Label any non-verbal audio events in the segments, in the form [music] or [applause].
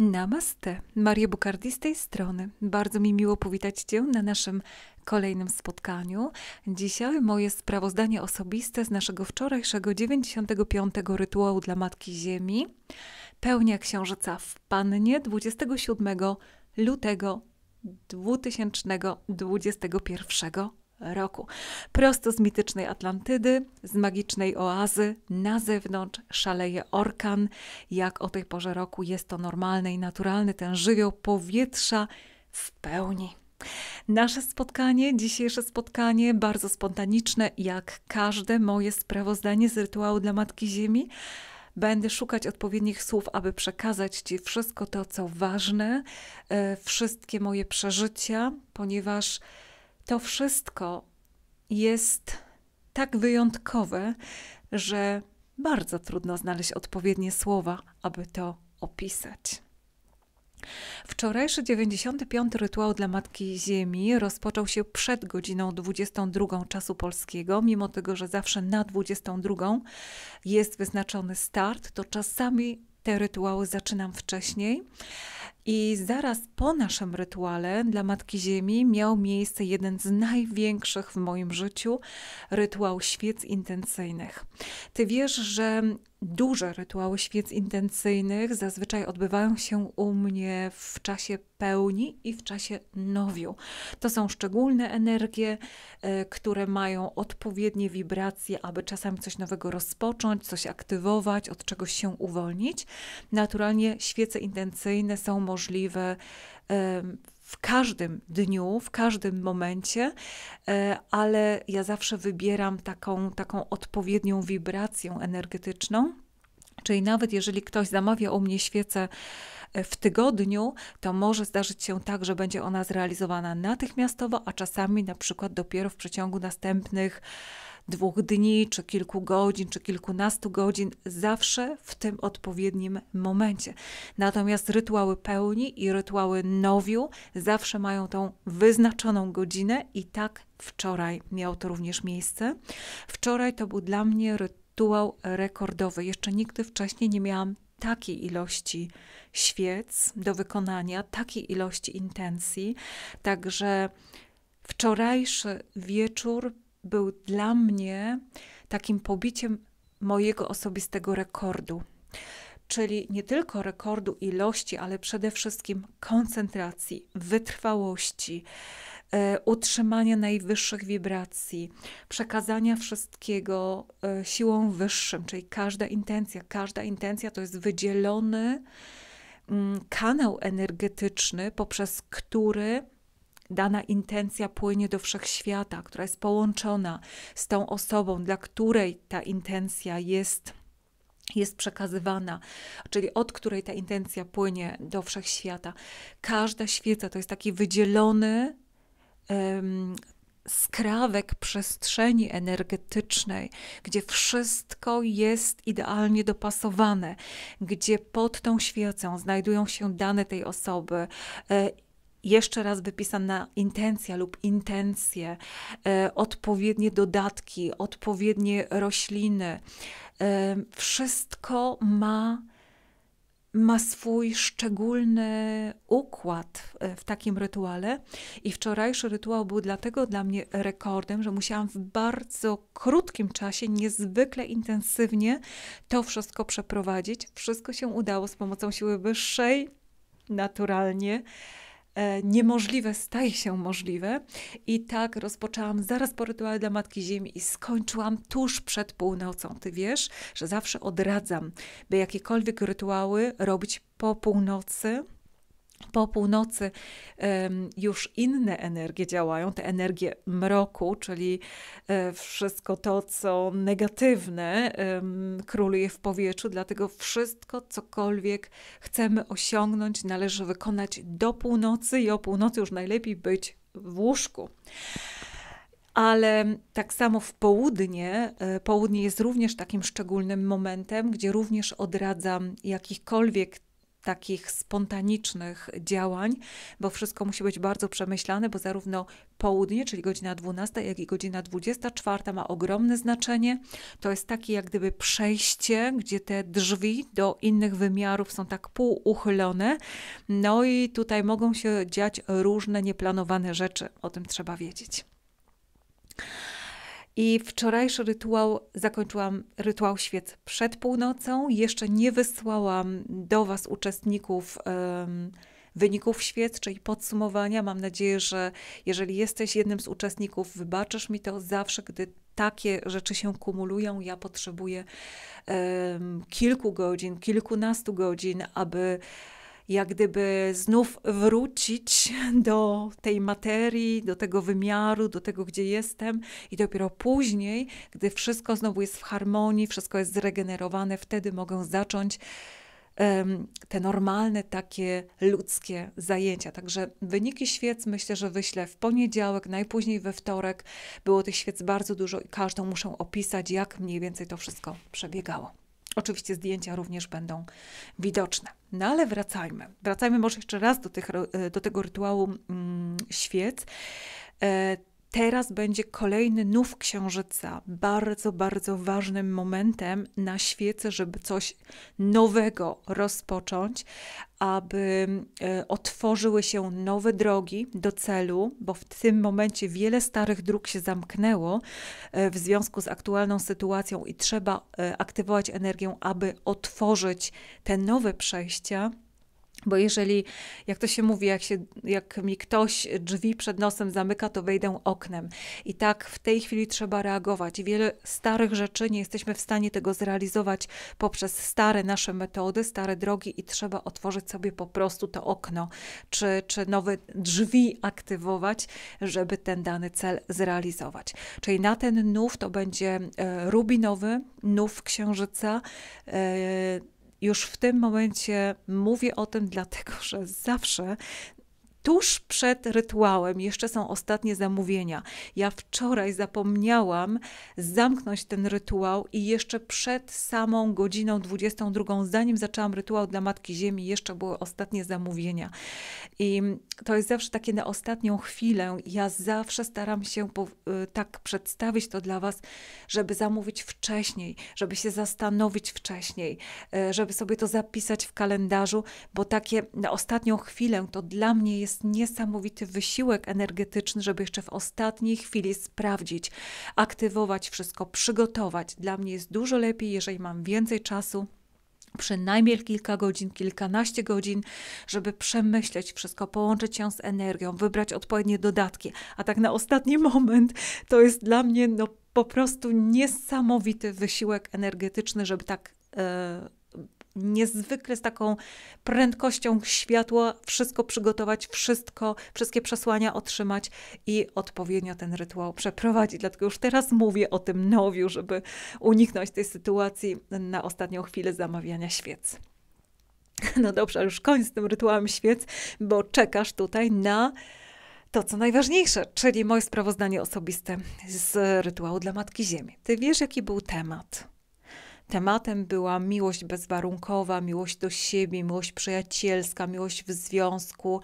Namaste, Maria Bukardi z tej strony. Bardzo mi miło powitać Cię na naszym kolejnym spotkaniu. Dzisiaj moje sprawozdanie osobiste z naszego wczorajszego 95. rytuału dla Matki Ziemi. Pełnia Księżyca w Pannie 27 lutego 2021 roku. Prosto z mitycznej Atlantydy, z magicznej oazy, na zewnątrz szaleje orkan. Jak o tej porze roku jest to normalne i naturalny ten żywioł powietrza w pełni. Nasze spotkanie, dzisiejsze spotkanie, bardzo spontaniczne, jak każde moje sprawozdanie z rytuału dla Matki Ziemi. Będę szukać odpowiednich słów, aby przekazać Ci wszystko to, co ważne, e, wszystkie moje przeżycia, ponieważ to wszystko jest tak wyjątkowe, że bardzo trudno znaleźć odpowiednie słowa, aby to opisać. Wczorajszy 95. rytuał dla Matki Ziemi rozpoczął się przed godziną 22 czasu polskiego, mimo tego, że zawsze na 22 jest wyznaczony start, to czasami te rytuały zaczynam wcześniej. I zaraz po naszym rytuale dla Matki Ziemi miał miejsce jeden z największych w moim życiu rytuał świec intencyjnych. Ty wiesz, że Duże rytuały świec intencyjnych zazwyczaj odbywają się u mnie w czasie pełni i w czasie nowiu. To są szczególne energie, e, które mają odpowiednie wibracje, aby czasami coś nowego rozpocząć, coś aktywować, od czegoś się uwolnić. Naturalnie świece intencyjne są możliwe w każdym dniu, w każdym momencie, e, ale ja zawsze wybieram taką, taką odpowiednią wibrację energetyczną. Czyli nawet jeżeli ktoś zamawia u mnie świecę e, w tygodniu, to może zdarzyć się tak, że będzie ona zrealizowana natychmiastowo, a czasami na przykład dopiero w przeciągu następnych dwóch dni, czy kilku godzin, czy kilkunastu godzin, zawsze w tym odpowiednim momencie. Natomiast rytuały pełni i rytuały nowiu zawsze mają tą wyznaczoną godzinę i tak wczoraj miał to również miejsce. Wczoraj to był dla mnie rytuał rekordowy. Jeszcze nigdy wcześniej nie miałam takiej ilości świec do wykonania, takiej ilości intencji. Także wczorajszy wieczór był dla mnie takim pobiciem mojego osobistego rekordu. Czyli nie tylko rekordu ilości, ale przede wszystkim koncentracji, wytrwałości, e, utrzymania najwyższych wibracji, przekazania wszystkiego e, siłą wyższym, czyli każda intencja. Każda intencja to jest wydzielony mm, kanał energetyczny, poprzez który dana intencja płynie do wszechświata, która jest połączona z tą osobą, dla której ta intencja jest jest przekazywana, czyli od której ta intencja płynie do wszechświata. Każda świeca to jest taki wydzielony um, skrawek przestrzeni energetycznej, gdzie wszystko jest idealnie dopasowane, gdzie pod tą świecą znajdują się dane tej osoby. E, jeszcze raz wypisana intencja lub intencje, e, odpowiednie dodatki, odpowiednie rośliny. E, wszystko ma, ma swój szczególny układ w, e, w takim rytuale. I wczorajszy rytuał był dlatego dla mnie rekordem, że musiałam w bardzo krótkim czasie, niezwykle intensywnie to wszystko przeprowadzić. Wszystko się udało z pomocą siły wyższej, naturalnie. E, niemożliwe staje się możliwe. I tak rozpoczęłam zaraz po rytuale dla Matki Ziemi i skończyłam tuż przed północą. Ty wiesz, że zawsze odradzam, by jakiekolwiek rytuały robić po północy, po północy już inne energie działają, te energie mroku, czyli e, wszystko to, co negatywne, króluje w powietrzu, dlatego wszystko, cokolwiek chcemy osiągnąć, należy wykonać do północy i o północy już najlepiej być w łóżku. Ale tak samo w południe, e, południe jest również takim szczególnym momentem, gdzie również odradzam jakichkolwiek takich spontanicznych działań, bo wszystko musi być bardzo przemyślane, bo zarówno południe, czyli godzina 12, jak i godzina 24 ma ogromne znaczenie. To jest takie jak gdyby przejście, gdzie te drzwi do innych wymiarów są tak półuchylone. No i tutaj mogą się dziać różne nieplanowane rzeczy. O tym trzeba wiedzieć. I wczorajszy rytuał zakończyłam rytuał świec przed północą. Jeszcze nie wysłałam do Was uczestników. Um, wyników świec, czyli podsumowania. Mam nadzieję, że jeżeli jesteś jednym z uczestników, wybaczysz mi to zawsze, gdy takie rzeczy się kumulują. Ja potrzebuję um, kilku godzin, kilkunastu godzin, aby jak gdyby znów wrócić [laughs] do tej materii, do tego wymiaru, do tego, gdzie jestem, i dopiero później, gdy wszystko znowu jest w harmonii, wszystko jest zregenerowane, wtedy mogę zacząć te normalne, takie ludzkie zajęcia. Także wyniki świec myślę, że wyślę w poniedziałek, najpóźniej we wtorek. Było tych świec bardzo dużo i każdą muszę opisać, jak mniej więcej to wszystko przebiegało. Oczywiście zdjęcia również będą widoczne. No ale wracajmy. Wracajmy może jeszcze raz do, tych, do tego rytuału mm, świec. E, Teraz będzie kolejny nów księżyca, bardzo, bardzo ważnym momentem na świecie, żeby coś nowego rozpocząć, aby e, otworzyły się nowe drogi do celu, bo w tym momencie wiele starych dróg się zamknęło e, w związku z aktualną sytuacją i trzeba e, aktywować energię, aby otworzyć te nowe przejścia. Bo jeżeli, jak to się mówi, jak, się, jak mi ktoś drzwi przed nosem zamyka, to wejdę oknem. I tak w tej chwili trzeba reagować. Wiele starych rzeczy nie jesteśmy w stanie tego zrealizować poprzez stare nasze metody, stare drogi i trzeba otworzyć sobie po prostu to okno, czy, czy nowe drzwi aktywować, żeby ten dany cel zrealizować. Czyli na ten nów to będzie e, rubinowy, nów księżyca. E, już w tym momencie mówię o tym, dlatego że zawsze tuż przed rytuałem jeszcze są ostatnie zamówienia. Ja wczoraj zapomniałam zamknąć ten rytuał i jeszcze przed samą godziną 22, zanim zaczęłam rytuał dla Matki Ziemi, jeszcze były ostatnie zamówienia. I to jest zawsze takie na ostatnią chwilę. Ja zawsze staram się y, tak przedstawić to dla Was, żeby zamówić wcześniej, żeby się zastanowić wcześniej, y, żeby sobie to zapisać w kalendarzu, bo takie na ostatnią chwilę to dla mnie jest jest niesamowity wysiłek energetyczny, żeby jeszcze w ostatniej chwili sprawdzić, aktywować wszystko, przygotować. Dla mnie jest dużo lepiej, jeżeli mam więcej czasu przynajmniej kilka godzin, kilkanaście godzin, żeby przemyśleć wszystko, połączyć się z energią, wybrać odpowiednie dodatki. A tak na ostatni moment to jest dla mnie no, po prostu niesamowity wysiłek energetyczny, żeby tak. Yy, niezwykle z taką prędkością światła wszystko przygotować, wszystko, wszystkie przesłania otrzymać i odpowiednio ten rytuał przeprowadzić. Dlatego już teraz mówię o tym nowiu, żeby uniknąć tej sytuacji na ostatnią chwilę zamawiania świec. [laughs] No dobrze, już koń z tym rytuałem świec, bo czekasz tutaj na to, co najważniejsze, czyli moje sprawozdanie osobiste z rytuału dla Matki Ziemi. Ty wiesz, jaki był temat tematem była miłość bezwarunkowa, miłość do siebie, miłość przyjacielska, miłość w związku.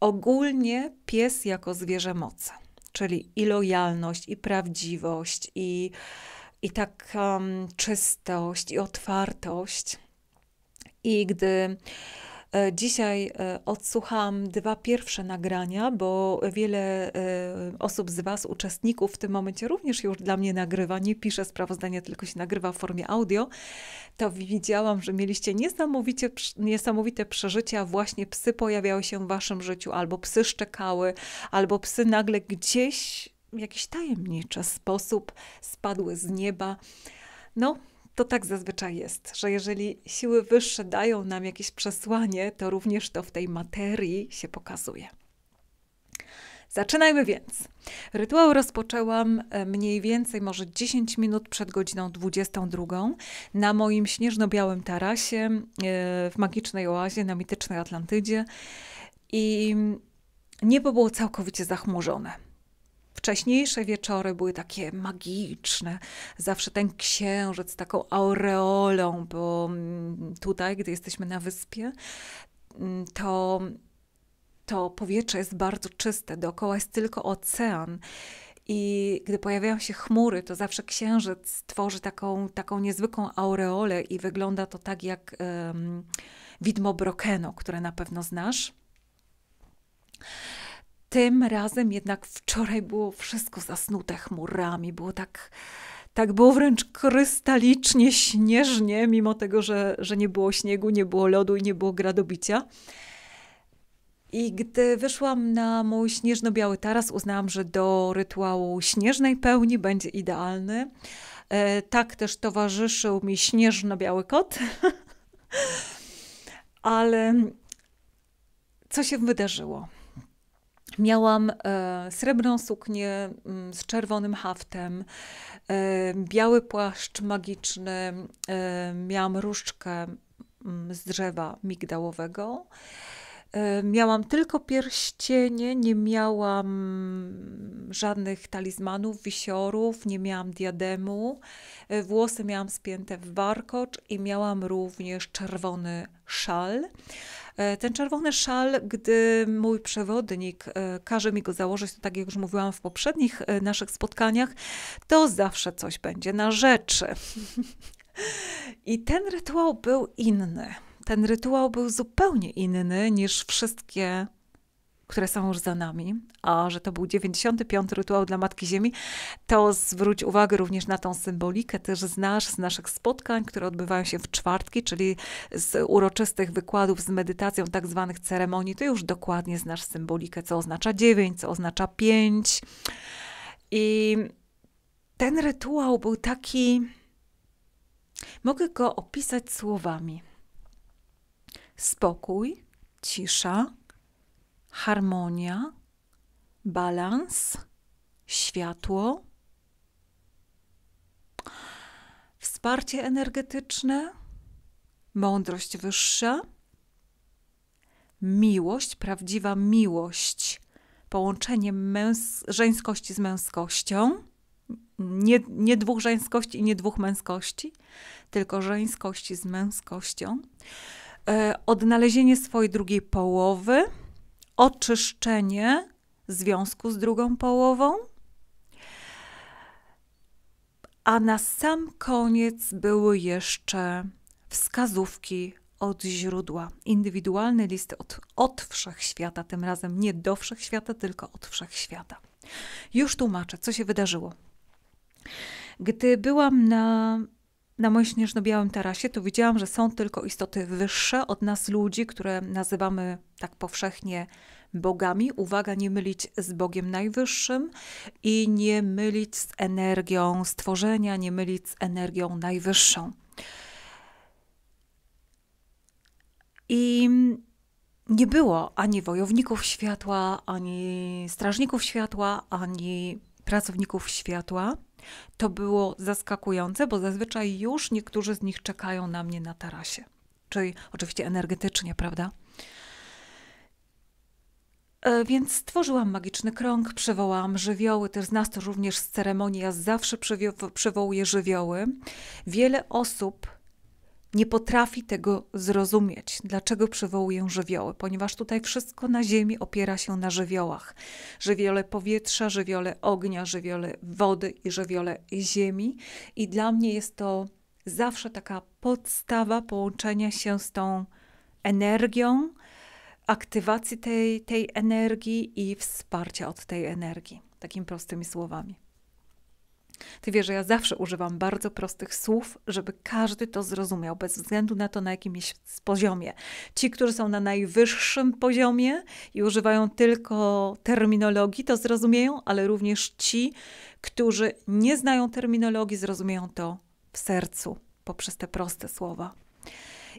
Ogólnie pies jako zwierzę mocy, czyli i lojalność, i prawdziwość, i, i taką mm, czystość, i otwartość. I gdy E, dzisiaj e, odsłuchałam dwa pierwsze nagrania, bo wiele e, osób z Was, uczestników, w tym momencie również już dla mnie nagrywa. Nie pisze sprawozdania, tylko się nagrywa w formie audio. To widziałam, że mieliście niesamowicie, niesamowite przeżycia. Właśnie psy pojawiały się w Waszym życiu, albo psy szczekały, albo psy nagle gdzieś w jakiś tajemniczy sposób spadły z nieba. No, to tak zazwyczaj jest, że jeżeli siły wyższe dają nam jakieś przesłanie, to również to w tej materii się pokazuje. Zaczynajmy więc. Rytuał rozpoczęłam e, mniej więcej może 10 minut przed godziną 22 na moim śnieżno-białym tarasie e, w magicznej oazie na mitycznej Atlantydzie i niebo było całkowicie zachmurzone wcześniejsze wieczory były takie magiczne. Zawsze ten księżyc taką aureolą, bo mm, tutaj, gdy jesteśmy na wyspie, mm, to, to powietrze jest bardzo czyste, dookoła jest tylko ocean. I gdy pojawiają się chmury, to zawsze księżyc tworzy taką, taką niezwykłą aureolę i wygląda to tak jak um, widmo Brokeno, które na pewno znasz. Tym razem jednak wczoraj było wszystko zasnute chmurami, było tak, tak było wręcz krystalicznie, śnieżnie, mimo tego, że, że nie było śniegu, nie było lodu i nie było gradobicia. I gdy wyszłam na mój śnieżno-biały taras, uznałam, że do rytuału śnieżnej pełni będzie idealny. E, tak też towarzyszył mi śnieżno-biały kot. [laughs] Ale co się wydarzyło? Miałam e, srebrną suknię mm, z czerwonym haftem, e, biały płaszcz magiczny, e, miałam różdżkę mm, z drzewa migdałowego. E, miałam tylko pierścienie, nie miałam żadnych talizmanów, wisiorów, nie miałam diademu. E, włosy miałam spięte w warkocz i miałam również czerwony szal. E, ten czerwony szal, gdy mój przewodnik e, każe mi go założyć, to tak jak już mówiłam w poprzednich e, naszych spotkaniach, to zawsze coś będzie na rzeczy. [laughs] I ten rytuał był inny. Ten rytuał był zupełnie inny niż wszystkie które są już za nami, a że to był 95. rytuał dla Matki Ziemi, to zwróć uwagę również na tą symbolikę, też znasz z naszych spotkań, które odbywają się w czwartki, czyli z uroczystych wykładów z medytacją tak zwanych ceremonii, to już dokładnie znasz symbolikę, co oznacza 9, co oznacza 5. I ten rytuał był taki, mogę go opisać słowami. Spokój, cisza, harmonia, balans, światło, wsparcie energetyczne, mądrość wyższa, miłość, prawdziwa miłość, połączenie męs- żeńskości z męskością. Nie, nie, dwóch żeńskości i nie dwóch męskości, tylko żeńskości z męskością. E, odnalezienie swojej drugiej połowy, oczyszczenie związku z drugą połową. A na sam koniec były jeszcze wskazówki od źródła. Indywidualny list od, od wszechświata, tym razem nie do wszechświata, tylko od wszechświata. Już tłumaczę, co się wydarzyło. Gdy byłam na na moim śnieżno-białym tarasie, to widziałam, że są tylko istoty wyższe od nas ludzi, które nazywamy tak powszechnie bogami. Uwaga, nie mylić z Bogiem Najwyższym i nie mylić z energią stworzenia, nie mylić z energią najwyższą. I nie było ani wojowników światła, ani strażników światła, ani pracowników światła. To było zaskakujące, bo zazwyczaj już niektórzy z nich czekają na mnie na tarasie. Czyli oczywiście energetycznie, prawda? E, więc stworzyłam magiczny krąg, przywołałam żywioły, też z nas to również z ceremonii, ja zawsze przywołuję żywioły. Wiele osób nie potrafi tego zrozumieć, dlaczego przywołuję żywioły, ponieważ tutaj wszystko na Ziemi opiera się na żywiołach. Żywiole powietrza, żywiole ognia, żywiole wody i żywiole ziemi. I dla mnie jest to zawsze taka podstawa połączenia się z tą energią, aktywacji tej, tej energii i wsparcia od tej energii. Takimi prostymi słowami. Ty wiesz, że ja zawsze używam bardzo prostych słów, żeby każdy to zrozumiał, bez względu na to, na jakim jest poziomie. Ci, którzy są na najwyższym poziomie i używają tylko terminologii, to zrozumieją, ale również ci, którzy nie znają terminologii, zrozumieją to w sercu poprzez te proste słowa.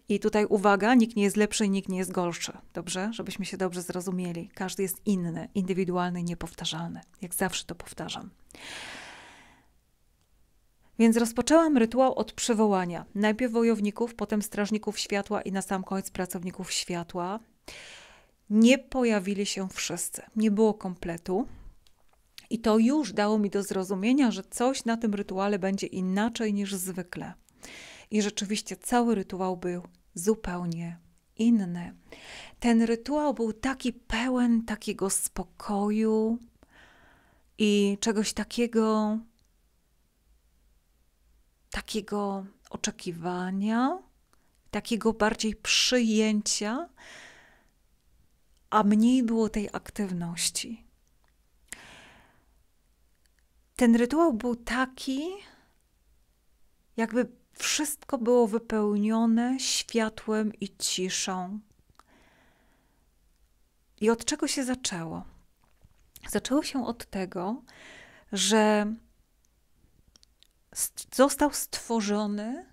I tutaj uwaga, nikt nie jest lepszy, nikt nie jest gorszy. Dobrze? Żebyśmy się dobrze zrozumieli. Każdy jest inny, indywidualny, niepowtarzalny. Jak zawsze to powtarzam. Więc rozpoczęłam rytuał od przywołania. Najpierw wojowników, potem strażników światła i na sam koniec pracowników światła. Nie pojawili się wszyscy, nie było kompletu. I to już dało mi do zrozumienia, że coś na tym rytuale będzie inaczej niż zwykle. I rzeczywiście cały rytuał był zupełnie inny. Ten rytuał był taki pełen takiego spokoju i czegoś takiego, takiego oczekiwania, takiego bardziej przyjęcia, a mniej było tej aktywności. Ten rytuał był taki, jakby wszystko było wypełnione światłem i ciszą. I od czego się zaczęło? Zaczęło się od tego, że został stworzony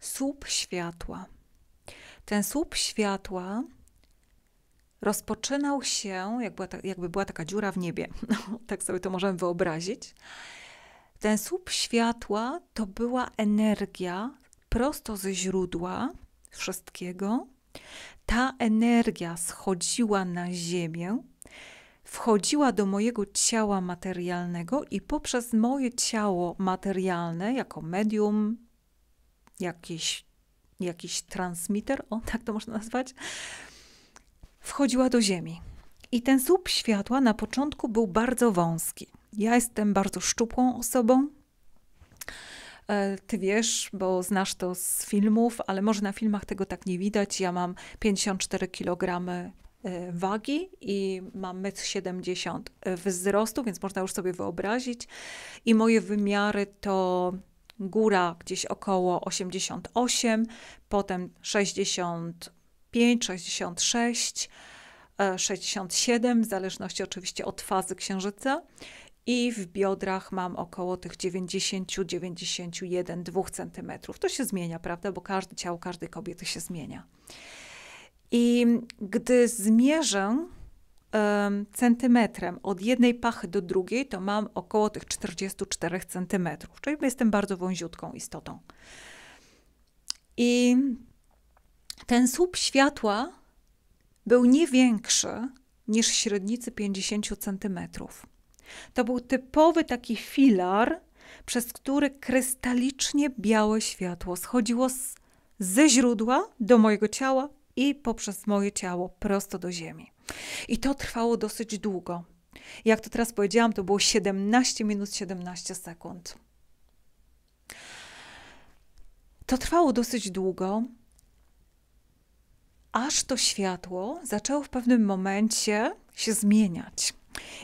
słup światła. Ten słup światła rozpoczynał się, ta, jakby była taka dziura w niebie. [laughs] No, tak sobie to możemy wyobrazić. Ten słup światła to była energia prosto ze źródła wszystkiego. Ta energia schodziła na ziemię, wchodziła do mojego ciała materialnego i poprzez moje ciało materialne, jako medium, jakiś, jakiś transmitter, o tak to można nazwać, wchodziła do Ziemi. I ten słup światła na początku był bardzo wąski. Ja jestem bardzo szczupłą osobą. E, ty wiesz, bo znasz to z filmów, ale może na filmach tego tak nie widać. Ja mam 54 kg E, wagi i mam 1,70 m wzrostu, więc można już sobie wyobrazić. I moje wymiary to góra gdzieś około 88, potem 65, 66, 67, w zależności oczywiście od fazy księżyca. I w biodrach mam około tych 90, 91, 2 cm. To się zmienia, prawda? Bo każde ciało każdej kobiety się zmienia. I gdy zmierzę um, centymetrem od jednej pachy do drugiej, to mam około tych 44 centymetrów, czyli jestem bardzo wąziutką istotą. I ten słup światła był nie większy niż średnicy 50 centymetrów. To był typowy taki filar, przez który krystalicznie białe światło schodziło z, ze źródła do mojego ciała, i poprzez moje ciało prosto do ziemi. I to trwało dosyć długo. Jak to teraz powiedziałam, to było 17 minut 17 sekund. To trwało dosyć długo, aż to światło zaczęło w pewnym momencie się zmieniać.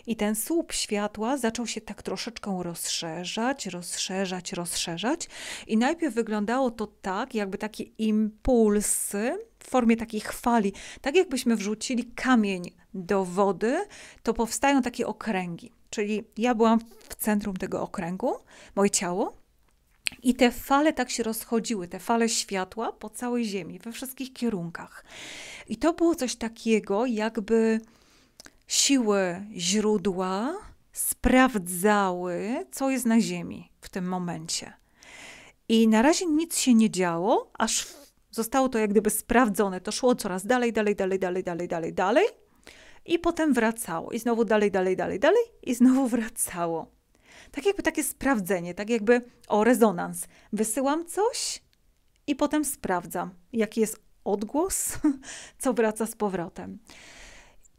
I ten słup światła zaczął się tak troszeczkę rozszerzać, rozszerzać, rozszerzać. I najpierw wyglądało to tak, jakby takie impulsy w formie takich fali, tak jakbyśmy wrzucili kamień do wody, to powstają takie okręgi. Czyli ja byłam w centrum tego okręgu, moje ciało, i te fale tak się rozchodziły, te fale światła po całej Ziemi, we wszystkich kierunkach. I to było coś takiego, jakby siły źródła sprawdzały, co jest na Ziemi w tym momencie. I na razie nic się nie działo, aż zostało to jak gdyby sprawdzone. To szło coraz dalej, dalej, dalej, dalej, dalej, dalej, dalej. I potem wracało. I znowu dalej, dalej, dalej, dalej. I znowu [laughs] wracało. Tak jakby takie sprawdzenie, tak jakby o rezonans. Wysyłam coś i potem sprawdzam, jaki jest odgłos, [laughs] co wraca z powrotem.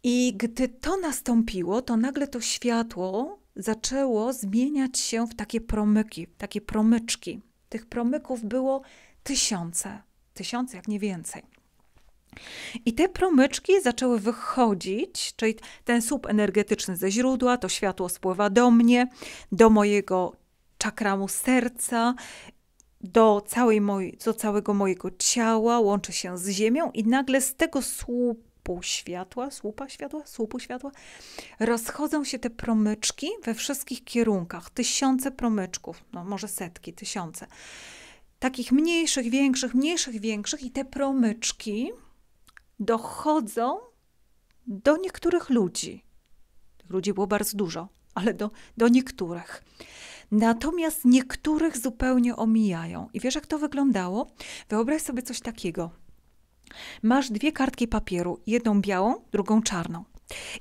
I gdy to nastąpiło, to nagle to światło zaczęło zmieniać się w takie promyki, takie promyczki. Tych promyków było tysiące, tysiące, jak nie więcej. I te promyczki zaczęły wychodzić, czyli ten słup energetyczny ze źródła, to światło spływa do mnie, do mojego czakramu serca, do, całej do całego mojego ciała, łączy się z ziemią i nagle z tego słupa słupu światła, słupa światła, słupu światła, rozchodzą się te promyczki we wszystkich kierunkach. Tysiące promyczków, no może setki, tysiące. Takich mniejszych, większych, mniejszych, większych, i te promyczki dochodzą do niektórych ludzi. Tych ludzi było bardzo dużo, ale do, do niektórych. Natomiast niektórych zupełnie omijają. I wiesz, jak to wyglądało? Wyobraź sobie coś takiego. Masz dwie kartki papieru, jedną białą, drugą czarną.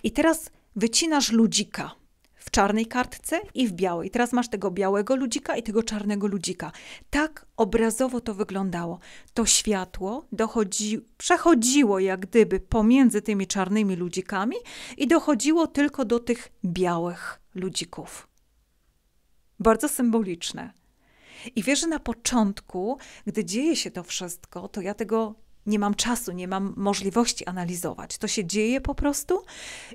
I teraz wycinasz ludzika w czarnej kartce i w białej. Teraz masz tego białego ludzika i tego czarnego ludzika. Tak obrazowo to wyglądało. To światło dochodzi, przechodziło jak gdyby pomiędzy tymi czarnymi ludzikami i dochodziło tylko do tych białych ludzików. Bardzo symboliczne. I wiesz, że na początku, gdy dzieje się to wszystko, to ja tego nie mam czasu, nie mam możliwości analizować. To się dzieje po prostu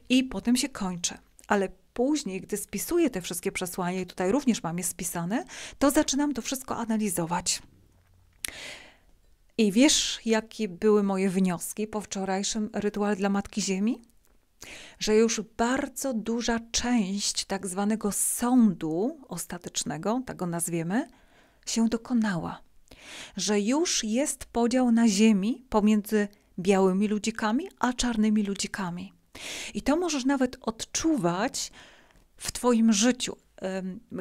i potem się kończy. Ale później, gdy spisuję te wszystkie przesłania, i tutaj również mam je spisane, to zaczynam to wszystko analizować. I wiesz, jakie były moje wnioski po wczorajszym rytuale dla Matki Ziemi? Że już bardzo duża część tak zwanego sądu ostatecznego, tak go nazwiemy, się dokonała że już jest podział na ziemi pomiędzy białymi ludzikami a czarnymi ludzikami. I to możesz nawet odczuwać w Twoim życiu.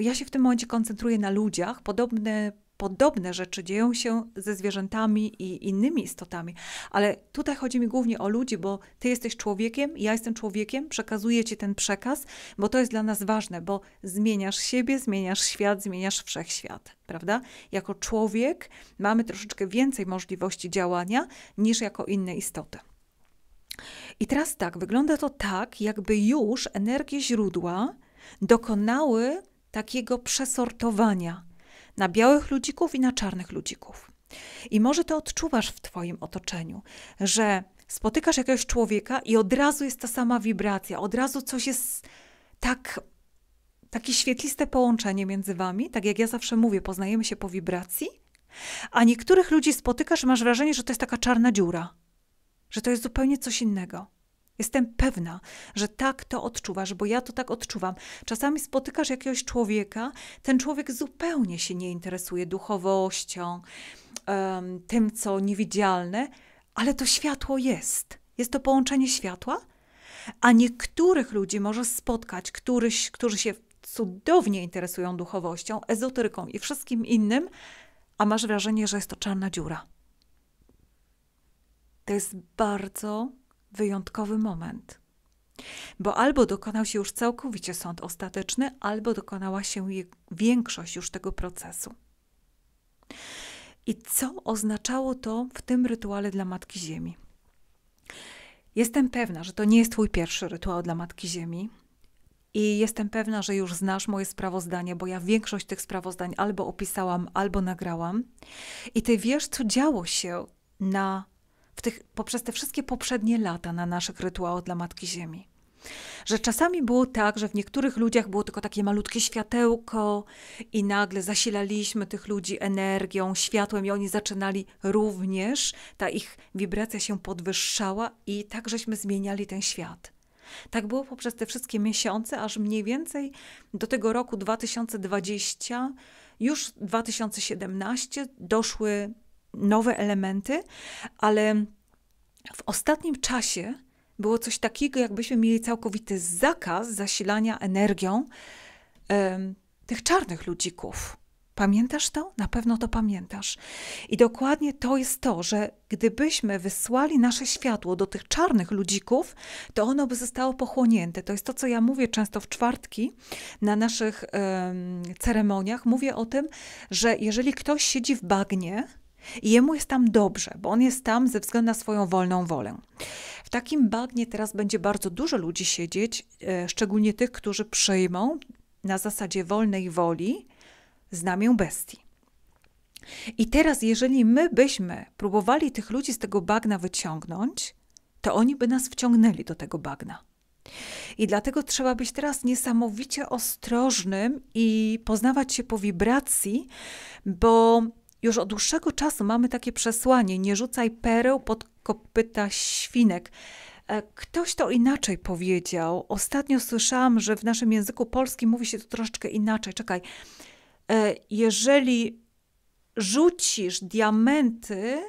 Ja się w tym momencie koncentruję na ludziach. Podobne podobne rzeczy dzieją się ze zwierzętami i innymi istotami, ale tutaj chodzi mi głównie o ludzi, bo ty jesteś człowiekiem, ja jestem człowiekiem, przekazuję ci ten przekaz, bo to jest dla nas ważne, bo zmieniasz siebie, zmieniasz świat, zmieniasz wszechświat, prawda? Jako człowiek mamy troszeczkę więcej możliwości działania niż jako inne istoty. I teraz tak, wygląda to tak, jakby już energie źródła dokonały takiego przesortowania na białych ludzików i na czarnych ludzików. I może to odczuwasz w Twoim otoczeniu, że spotykasz jakiegoś człowieka i od razu jest ta sama wibracja, od razu coś jest tak takie świetliste połączenie między wami, tak jak ja zawsze mówię, poznajemy się po wibracji, a niektórych ludzi spotykasz masz wrażenie, że to jest taka czarna dziura, że to jest zupełnie coś innego. Jestem pewna, że tak to odczuwasz, bo ja to tak odczuwam. Czasami spotykasz jakiegoś człowieka, ten człowiek zupełnie się nie interesuje duchowością, um, tym, co niewidzialne, ale to światło jest. Jest to połączenie światła, a niektórych ludzi możesz spotkać, któryś, którzy się cudownie interesują duchowością, ezoteryką i wszystkim innym, a masz wrażenie, że jest to czarna dziura. To jest bardzo wyjątkowy moment. Bo albo dokonał się już całkowicie sąd ostateczny, albo dokonała się większość już tego procesu. I co oznaczało to w tym rytuale dla Matki Ziemi? Jestem pewna, że to nie jest Twój pierwszy rytuał dla Matki Ziemi. I jestem pewna, że już znasz moje sprawozdanie, bo ja większość tych sprawozdań albo opisałam, albo nagrałam. I ty wiesz, co działo się na w tych, poprzez te wszystkie poprzednie lata na naszych rytuałach dla Matki Ziemi. Że czasami było tak, że w niektórych ludziach było tylko takie malutkie światełko, i nagle zasilaliśmy tych ludzi energią, światłem, i oni zaczynali również, ta ich wibracja się podwyższała, i tak żeśmy zmieniali ten świat. Tak było poprzez te wszystkie miesiące, aż mniej więcej do tego roku 2020, już 2017 doszły nowe elementy, ale w ostatnim czasie było coś takiego, jakbyśmy mieli całkowity zakaz zasilania energią um, tych czarnych ludzików. Pamiętasz to? Na pewno to pamiętasz. I dokładnie to jest to, że gdybyśmy wysłali nasze światło do tych czarnych ludzików, to ono by zostało pochłonięte. To jest to, co ja mówię często w czwartki na naszych um, ceremoniach. Mówię o tym, że jeżeli ktoś siedzi w bagnie, i jemu jest tam dobrze, bo on jest tam ze względu na swoją wolną wolę. W takim bagnie teraz będzie bardzo dużo ludzi siedzieć, e, szczególnie tych, którzy przyjmą na zasadzie wolnej woli znamię bestii. I teraz, jeżeli my byśmy próbowali tych ludzi z tego bagna wyciągnąć, to oni by nas wciągnęli do tego bagna. I dlatego trzeba być teraz niesamowicie ostrożnym i poznawać się po wibracji, bo już od dłuższego czasu mamy takie przesłanie: nie rzucaj pereł pod kopyta świnek. E, ktoś to inaczej powiedział. Ostatnio słyszałam, że w naszym języku polskim mówi się to troszeczkę inaczej. Czekaj. E, jeżeli rzucisz diamenty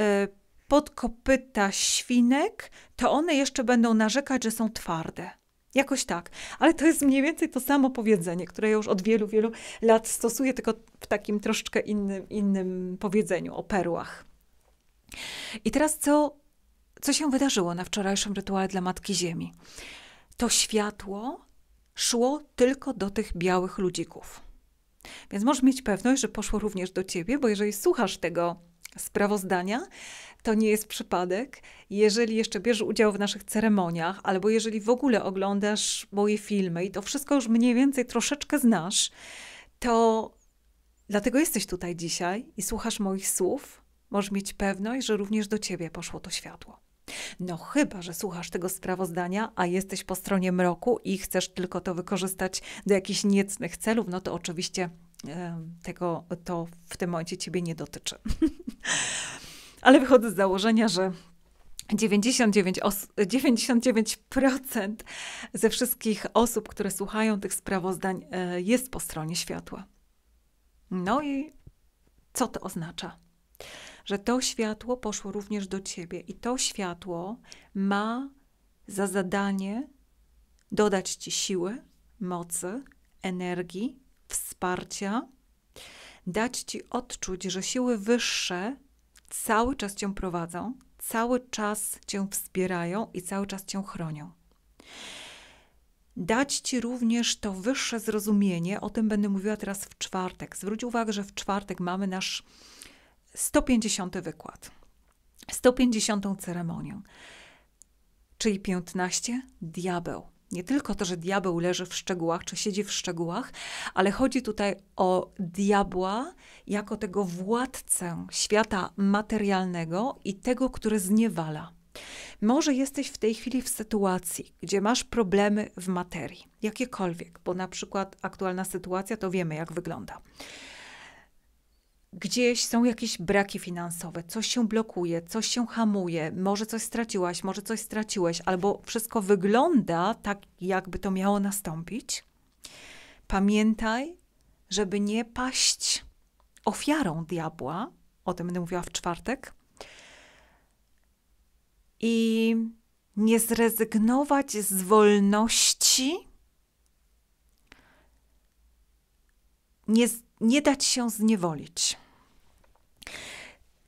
e, pod kopyta świnek, to one jeszcze będą narzekać, że są twarde. Jakoś tak. Ale to jest mniej więcej to samo powiedzenie, które ja już od wielu, wielu lat stosuję, tylko w takim troszeczkę innym, innym powiedzeniu o perłach. I teraz co, co się wydarzyło na wczorajszym rytuale dla Matki Ziemi? To światło szło tylko do tych białych ludzików. Więc możesz mieć pewność, że poszło również do ciebie, bo jeżeli słuchasz tego sprawozdania. To nie jest przypadek. Jeżeli jeszcze bierzesz udział w naszych ceremoniach, albo jeżeli w ogóle oglądasz moje filmy i to wszystko już mniej więcej troszeczkę znasz, to dlatego jesteś tutaj dzisiaj i słuchasz moich słów. Możesz mieć pewność, że również do ciebie poszło to światło. No chyba, że słuchasz tego sprawozdania, a jesteś po stronie mroku i chcesz tylko to wykorzystać do jakichś niecnych celów, no to oczywiście tego, to w tym momencie ciebie nie dotyczy. [laughs] Ale wychodzę z założenia, że 99, 99% ze wszystkich osób, które słuchają tych sprawozdań, e, jest po stronie światła. No i co to oznacza? Że to światło poszło również do ciebie i to światło ma za zadanie dodać ci siły, mocy, energii, wsparcia, dać ci odczuć, że siły wyższe cały czas cię prowadzą, cały czas cię wspierają i cały czas cię chronią. Dać ci również to wyższe zrozumienie, o tym będę mówiła teraz w czwartek. Zwróć uwagę, że w czwartek mamy nasz 150 wykład, 150 ceremonię, czyli 15 diabeł. Nie tylko to, że diabeł leży w szczegółach, czy siedzi w szczegółach, ale chodzi tutaj o diabła jako tego władcę świata materialnego i tego, który zniewala. Może jesteś w tej chwili w sytuacji, gdzie masz problemy w materii, jakiekolwiek, bo na przykład aktualna sytuacja to wiemy, jak wygląda gdzieś są jakieś braki finansowe, coś się blokuje, coś się hamuje, może coś straciłaś, może coś straciłeś, albo wszystko wygląda tak, jakby to miało nastąpić, pamiętaj, żeby nie paść ofiarą diabła, o tym będę mówiła w czwartek, i nie zrezygnować z wolności nie, nie dać się zniewolić.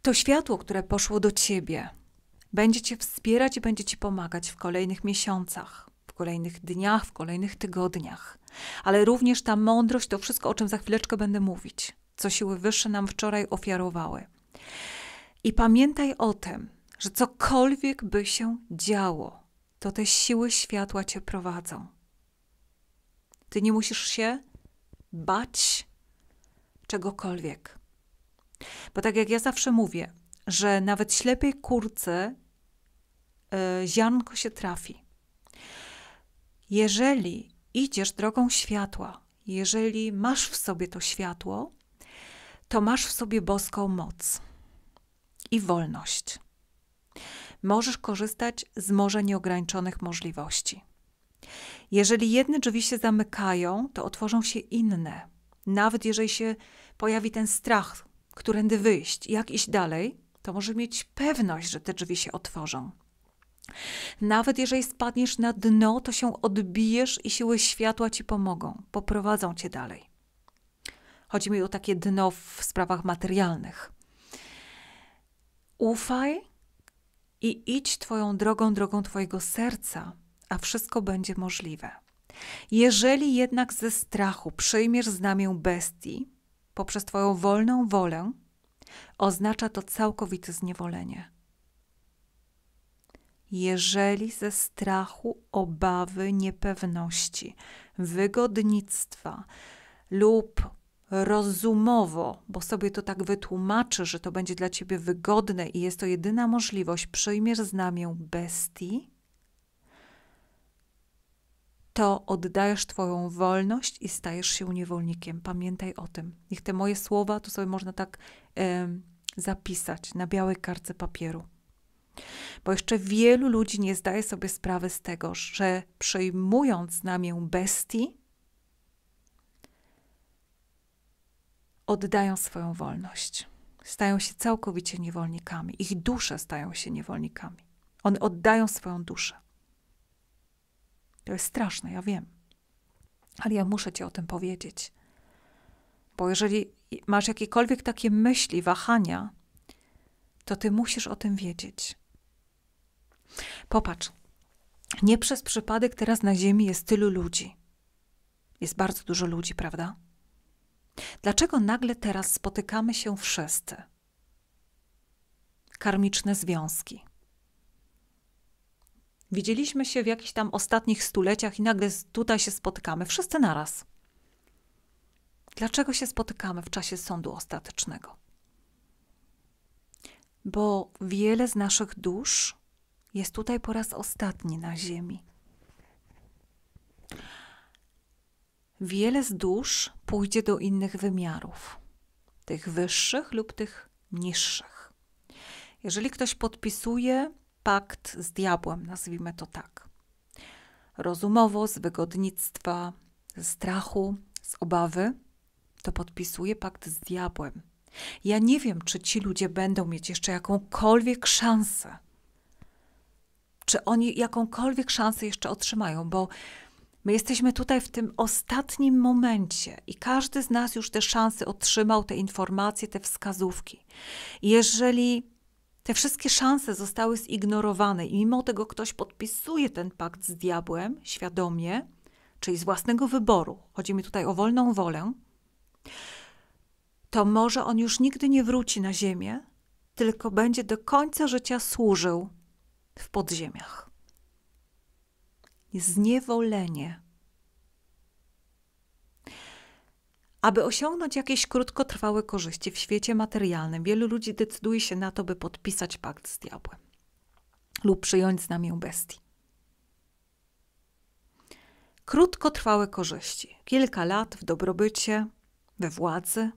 To światło, które poszło do ciebie, będzie cię wspierać i będzie ci pomagać w kolejnych miesiącach, w kolejnych dniach, w kolejnych tygodniach. Ale również ta mądrość, to wszystko, o czym za chwileczkę będę mówić, co siły wyższe nam wczoraj ofiarowały. I pamiętaj o tym, że cokolwiek by się działo, to te siły światła cię prowadzą. Ty nie musisz się bać czegokolwiek. Bo tak jak ja zawsze mówię, że nawet ślepej kurce y, ziarnko się trafi. Jeżeli idziesz drogą światła, jeżeli masz w sobie to światło, to masz w sobie boską moc i wolność. Możesz korzystać z morza nieograniczonych możliwości. Jeżeli jedne drzwi się zamykają, to otworzą się inne. Nawet jeżeli się pojawi ten strach, którędy wyjść, jak iść dalej, to może mieć pewność, że te drzwi się otworzą. Nawet jeżeli spadniesz na dno, to się odbijesz i siły światła ci pomogą, poprowadzą cię dalej. Chodzi mi o takie dno w sprawach materialnych. Ufaj i idź Twoją drogą, drogą Twojego serca, a wszystko będzie możliwe. Jeżeli jednak ze strachu przyjmiesz znamię bestii, poprzez Twoją wolną wolę, oznacza to całkowite zniewolenie. Jeżeli ze strachu, obawy, niepewności, wygodnictwa lub rozumowo, bo sobie to tak wytłumaczy, że to będzie dla ciebie wygodne i jest to jedyna możliwość, przyjmiesz znamię bestii, to oddajesz Twoją wolność i stajesz się niewolnikiem. Pamiętaj o tym. Niech te moje słowa tu sobie można tak y, zapisać na białej kartce papieru. Bo jeszcze wielu ludzi nie zdaje sobie sprawy z tego, że przejmując namię bestii, oddają swoją wolność. Stają się całkowicie niewolnikami. Ich dusze stają się niewolnikami. One oddają swoją duszę. To jest straszne, ja wiem. Ale ja muszę ci o tym powiedzieć. Bo jeżeli masz jakiekolwiek takie myśli, wahania, to ty musisz o tym wiedzieć. Popatrz, nie przez przypadek teraz na Ziemi jest tylu ludzi. Jest bardzo dużo ludzi, prawda? Dlaczego nagle teraz spotykamy się wszyscy? Karmiczne związki. Widzieliśmy się w jakichś tam ostatnich stuleciach i nagle tutaj się spotykamy, wszyscy naraz. Dlaczego się spotykamy w czasie sądu ostatecznego? Bo wiele z naszych dusz jest tutaj po raz ostatni na Ziemi. Wiele z dusz pójdzie do innych wymiarów, tych wyższych lub tych niższych. Jeżeli ktoś podpisuje pakt z diabłem, nazwijmy to tak. Rozumowo, z wygodnictwa, ze strachu, z obawy, to podpisuje pakt z diabłem. Ja nie wiem, czy ci ludzie będą mieć jeszcze jakąkolwiek szansę. Czy oni jakąkolwiek szansę jeszcze otrzymają, bo my jesteśmy tutaj w tym ostatnim momencie i każdy z nas już te szanse otrzymał, te informacje, te wskazówki. Jeżeli te wszystkie szanse zostały zignorowane i mimo tego ktoś podpisuje ten pakt z diabłem świadomie, czyli z własnego wyboru, chodzi mi tutaj o wolną wolę, to może on już nigdy nie wróci na ziemię, tylko będzie do końca życia służył w podziemiach. Zniewolenie Aby osiągnąć jakieś krótkotrwałe korzyści w świecie materialnym, wielu ludzi decyduje się na to, by podpisać pakt z diabłem lub przyjąć znamię bestii. Krótkotrwałe korzyści kilka lat w dobrobycie, we władzy.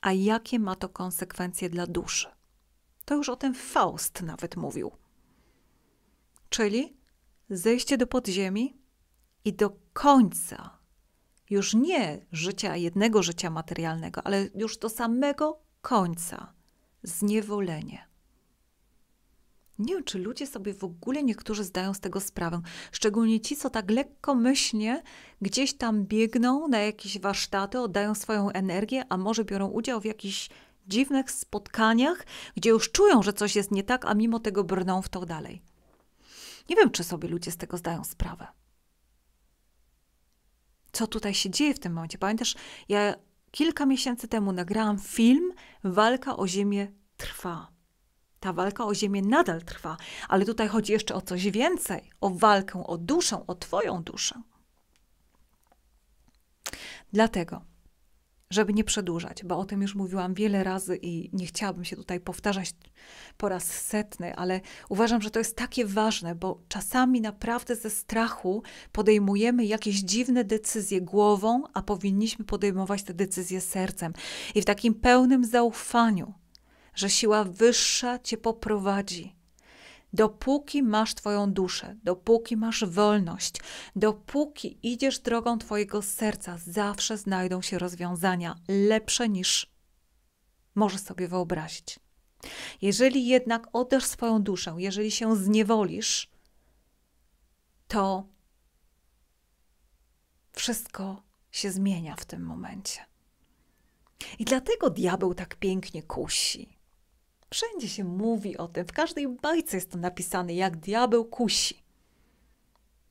A jakie ma to konsekwencje dla duszy? To już o tym Faust nawet mówił. Czyli zejście do podziemi i do końca już nie życia, jednego życia materialnego, ale już do samego końca zniewolenie. Nie wiem, czy ludzie sobie w ogóle niektórzy zdają z tego sprawę, szczególnie ci, co tak lekkomyślnie gdzieś tam biegną na jakieś warsztaty, oddają swoją energię, a może biorą udział w jakichś dziwnych spotkaniach, gdzie już czują, że coś jest nie tak, a mimo tego brną w to dalej. Nie wiem, czy sobie ludzie z tego zdają sprawę co tutaj się dzieje w tym momencie. Pamiętasz, ja kilka miesięcy temu nagrałam film Walka o Ziemię trwa. Ta walka o ziemię nadal trwa, ale tutaj chodzi jeszcze o coś więcej, o walkę o duszę, o Twoją duszę. Dlatego żeby nie przedłużać, bo o tym już mówiłam wiele razy i nie chciałabym się tutaj powtarzać po raz setny, ale uważam, że to jest takie ważne, bo czasami naprawdę ze strachu podejmujemy jakieś dziwne decyzje głową, a powinniśmy podejmować te decyzje sercem i w takim pełnym zaufaniu, że siła wyższa cię poprowadzi Dopóki masz Twoją duszę, dopóki masz wolność, dopóki idziesz drogą Twojego serca, zawsze znajdą się rozwiązania lepsze niż możesz sobie wyobrazić. Jeżeli jednak oddasz swoją duszę, jeżeli się zniewolisz, to wszystko się zmienia w tym momencie. I dlatego diabeł tak pięknie kusi. Wszędzie się mówi o tym, w każdej bajce jest to napisane, jak diabeł kusi.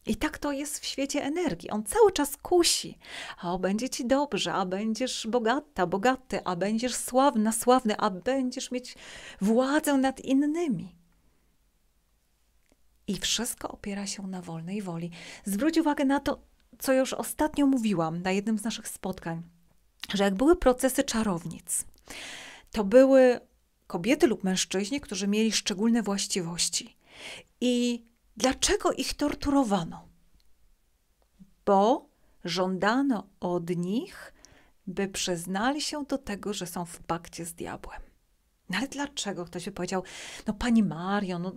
I tak to jest w świecie energii. On cały czas kusi. A będzie ci dobrze, a będziesz bogata, bogaty, a będziesz sławna, sławny, a będziesz mieć władzę nad innymi. I wszystko opiera się na wolnej woli. Zwróć uwagę na to, co już ostatnio mówiłam na jednym z naszych spotkań, że jak były procesy czarownic, to były kobiety lub mężczyźni, którzy mieli szczególne właściwości. I dlaczego ich torturowano? Bo żądano od nich, by przyznali się do tego, że są w pakcie z diabłem. No ale dlaczego? Ktoś by powiedział, no pani Mario, no,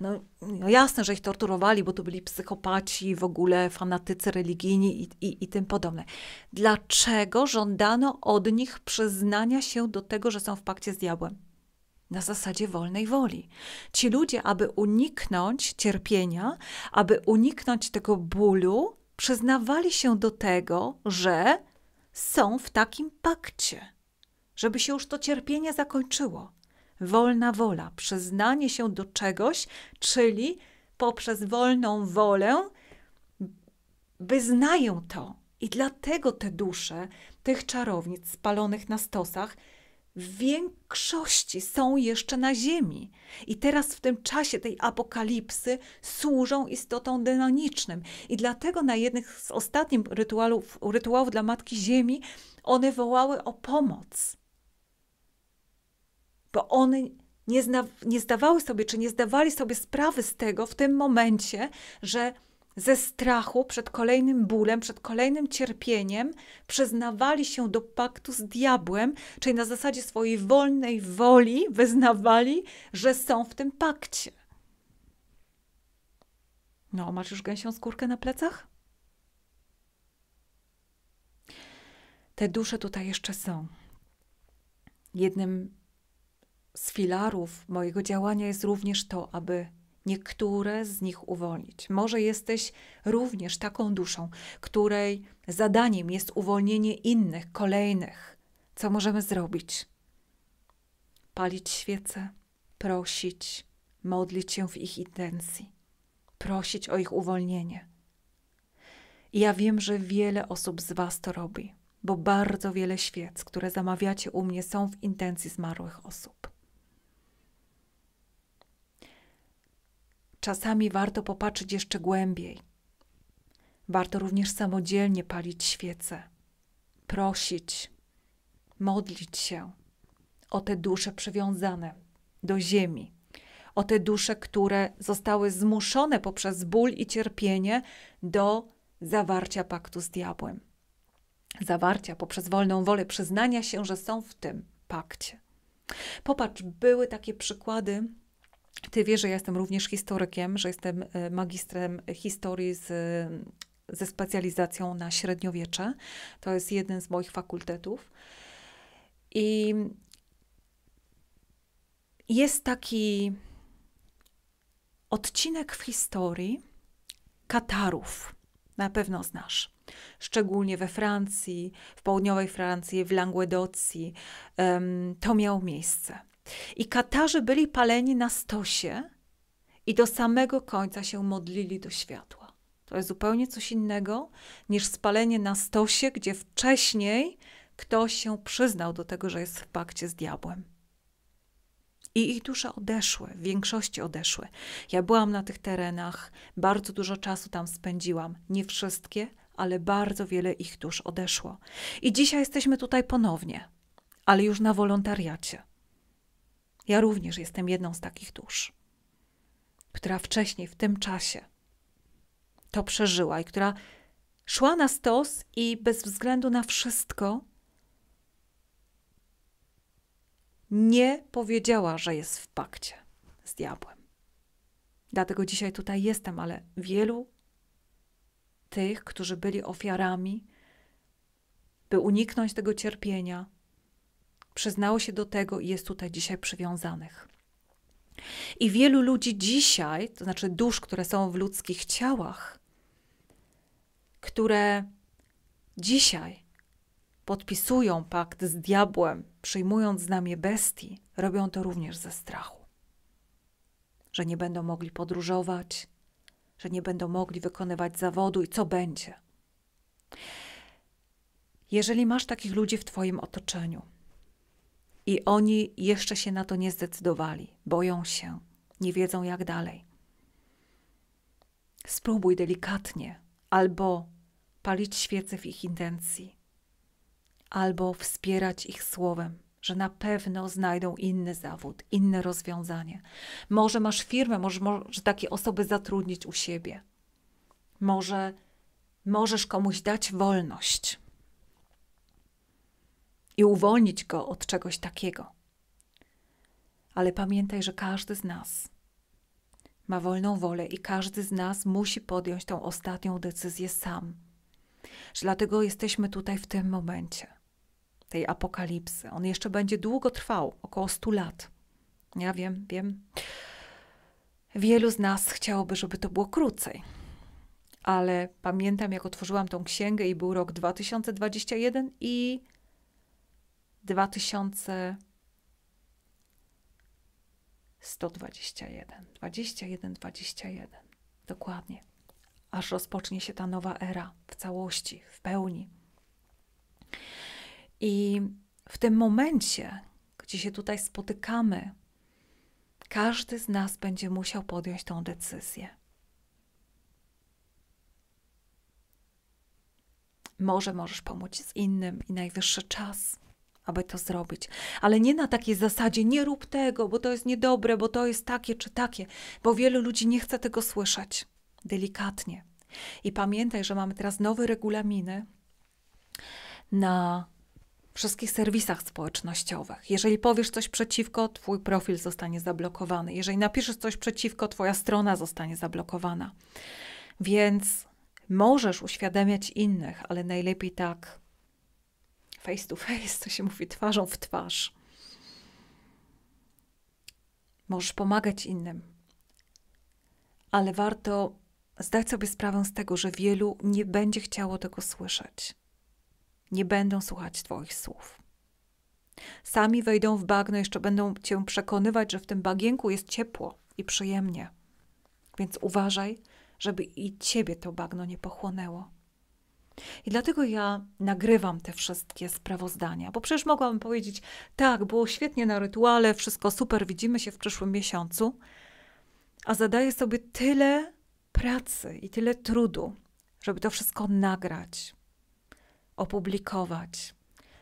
no, no jasne, że ich torturowali, bo to byli psychopaci, w ogóle fanatycy religijni i, i, i tym podobne. Dlaczego żądano od nich przyznania się do tego, że są w pakcie z diabłem? na zasadzie wolnej woli. Ci ludzie, aby uniknąć cierpienia, aby uniknąć tego bólu, przyznawali się do tego, że są w takim pakcie, żeby się już to cierpienie zakończyło. Wolna wola, przyznanie się do czegoś, czyli poprzez wolną wolę wyznają to. I dlatego te dusze tych czarownic spalonych na stosach w większości są jeszcze na ziemi i teraz w tym czasie tej apokalipsy służą istotom demonicznym. I dlatego na jednych z ostatnich rytuałów, rytuałów dla Matki Ziemi one wołały o pomoc. Bo one nie, zna, nie zdawały sobie, czy nie zdawali sobie sprawy z tego w tym momencie, że ze strachu przed kolejnym bólem, przed kolejnym cierpieniem, przyznawali się do paktu z diabłem, czyli na zasadzie swojej wolnej woli wyznawali, że są w tym pakcie. No, masz już gęsią skórkę na plecach? Te dusze tutaj jeszcze są. Jednym z filarów mojego działania jest również to, aby niektóre z nich uwolnić. Może jesteś również taką duszą, której zadaniem jest uwolnienie innych, kolejnych. Co możemy zrobić? Palić świece, prosić, modlić się w ich intencji, prosić o ich uwolnienie. I ja wiem, że wiele osób z Was to robi, bo bardzo wiele świec, które zamawiacie u mnie, są w intencji zmarłych osób. czasami warto popatrzeć jeszcze głębiej. Warto również samodzielnie palić świece, prosić, modlić się o te dusze przywiązane do ziemi, o te dusze, które zostały zmuszone poprzez ból i cierpienie do zawarcia paktu z diabłem. Zawarcia poprzez wolną wolę, przyznania się, że są w tym pakcie. Popatrz, były takie przykłady ty wiesz, że ja jestem również historykiem, że jestem e, magistrem historii z, ze specjalizacją na średniowiecze. To jest jeden z moich fakultetów. I jest taki odcinek w historii Katarów. Na pewno znasz. Szczególnie we Francji, w południowej Francji, w Languedocji. Um, to miało miejsce. I Katarzy byli paleni na stosie i do samego końca się modlili do światła. To jest zupełnie coś innego niż spalenie na stosie, gdzie wcześniej ktoś się przyznał do tego, że jest w pakcie z diabłem. I ich dusze odeszły, w większości odeszły. Ja byłam na tych terenach, bardzo dużo czasu tam spędziłam. Nie wszystkie, ale bardzo wiele ich dusz odeszło. I dzisiaj jesteśmy tutaj ponownie, ale już na wolontariacie. Ja również jestem jedną z takich dusz, która wcześniej, w tym czasie to przeżyła i która szła na stos i bez względu na wszystko nie powiedziała, że jest w pakcie z diabłem. Dlatego dzisiaj tutaj jestem, ale wielu tych, którzy byli ofiarami, by uniknąć tego cierpienia, przyznało się do tego i jest tutaj dzisiaj przywiązanych. I wielu ludzi dzisiaj, to znaczy dusz, które są w ludzkich ciałach, które dzisiaj podpisują pakt z diabłem, przyjmując znamie bestii, robią to również ze strachu. Że nie będą mogli podróżować, że nie będą mogli wykonywać zawodu i co będzie. Jeżeli masz takich ludzi w Twoim otoczeniu, i oni jeszcze się na to nie zdecydowali, boją się, nie wiedzą jak dalej. Spróbuj delikatnie albo palić świece w ich intencji, albo wspierać ich słowem, że na pewno znajdą inny zawód, inne rozwiązanie. Może masz firmę, może, może takie osoby zatrudnić u siebie. Może możesz komuś dać wolność i uwolnić go od czegoś takiego. Ale pamiętaj, że każdy z nas ma wolną wolę i każdy z nas musi podjąć tą ostatnią decyzję sam. Że dlatego jesteśmy tutaj w tym momencie, tej apokalipsy. On jeszcze będzie długo trwał, około 100 lat. Ja wiem, wiem. Wielu z nas chciałoby, żeby to było krócej. Ale pamiętam, jak otworzyłam tą księgę i był rok 2021 i 2121. 21, 21. Dokładnie. Aż rozpocznie się ta nowa era w całości, w pełni. I w tym momencie, gdzie się tutaj spotykamy, każdy z nas będzie musiał podjąć tą decyzję. Może możesz pomóc z innym i najwyższy czas aby to zrobić. Ale nie na takiej zasadzie, nie rób tego, bo to jest niedobre, bo to jest takie czy takie, bo wielu ludzi nie chce tego słyszeć. Delikatnie. I pamiętaj, że mamy teraz nowe regulaminy na wszystkich serwisach społecznościowych. Jeżeli powiesz coś przeciwko, twój profil zostanie zablokowany. Jeżeli napiszesz coś przeciwko, twoja strona zostanie zablokowana. Więc możesz uświadamiać innych, ale najlepiej tak face to face, to się mówi twarzą w twarz. Możesz pomagać innym, ale warto zdać sobie sprawę z tego, że wielu nie będzie chciało tego słyszeć. Nie będą słuchać Twoich słów. Sami wejdą w bagno, jeszcze będą Cię przekonywać, że w tym bagienku jest ciepło i przyjemnie. Więc uważaj, żeby i Ciebie to bagno nie pochłonęło. I dlatego ja nagrywam te wszystkie sprawozdania, bo przecież mogłabym powiedzieć, tak, było świetnie na rytuale, wszystko super, widzimy się w przyszłym miesiącu, a zadaję sobie tyle pracy i tyle trudu, żeby to wszystko nagrać, opublikować,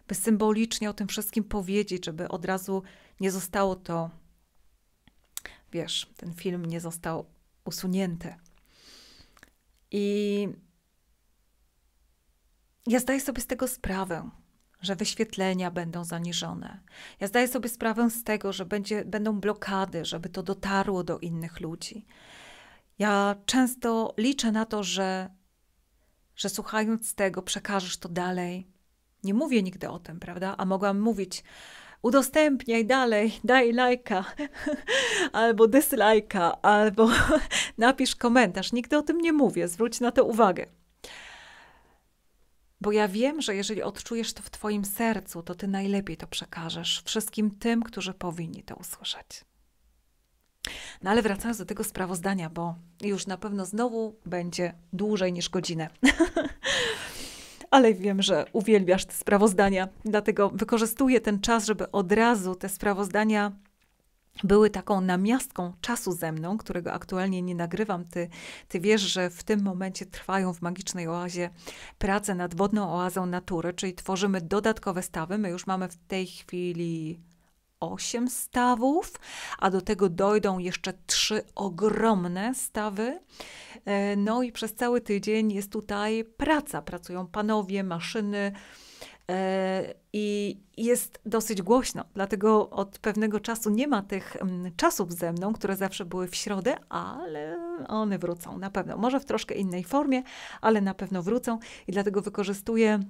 by symbolicznie o tym wszystkim powiedzieć, żeby od razu nie zostało to, wiesz, ten film nie został usunięty. I ja zdaję sobie z tego sprawę, że wyświetlenia będą zaniżone. Ja zdaję sobie sprawę z tego, że będzie, będą blokady, żeby to dotarło do innych ludzi. Ja często liczę na to, że, że słuchając tego, przekażesz to dalej. Nie mówię nigdy o tym, prawda? A mogłam mówić, udostępniaj dalej, [laughs] daj lajka, [laughs] albo dyslajka, albo [laughs] napisz komentarz. Nigdy o tym nie mówię, zwróć na to uwagę. Bo ja wiem, że jeżeli odczujesz to w Twoim sercu, to Ty najlepiej to przekażesz wszystkim tym, którzy powinni to usłyszeć. No ale wracając do tego sprawozdania, bo już na pewno znowu będzie dłużej niż godzinę. [laughs] ale wiem, że uwielbiasz te sprawozdania, dlatego wykorzystuję ten czas, żeby od razu te sprawozdania były taką namiastką czasu ze mną, którego aktualnie nie nagrywam. Ty, ty wiesz, że w tym momencie trwają w magicznej oazie prace nad wodną oazą natury, czyli tworzymy dodatkowe stawy. My już mamy w tej chwili osiem stawów, a do tego dojdą jeszcze trzy ogromne stawy. E, no i przez cały tydzień jest tutaj praca. Pracują panowie, maszyny, E, I jest dosyć głośno, dlatego od pewnego czasu nie ma tych mm, czasów ze mną, które zawsze były w środę, ale one wrócą na pewno. Może w troszkę innej formie, ale na pewno wrócą i dlatego wykorzystuję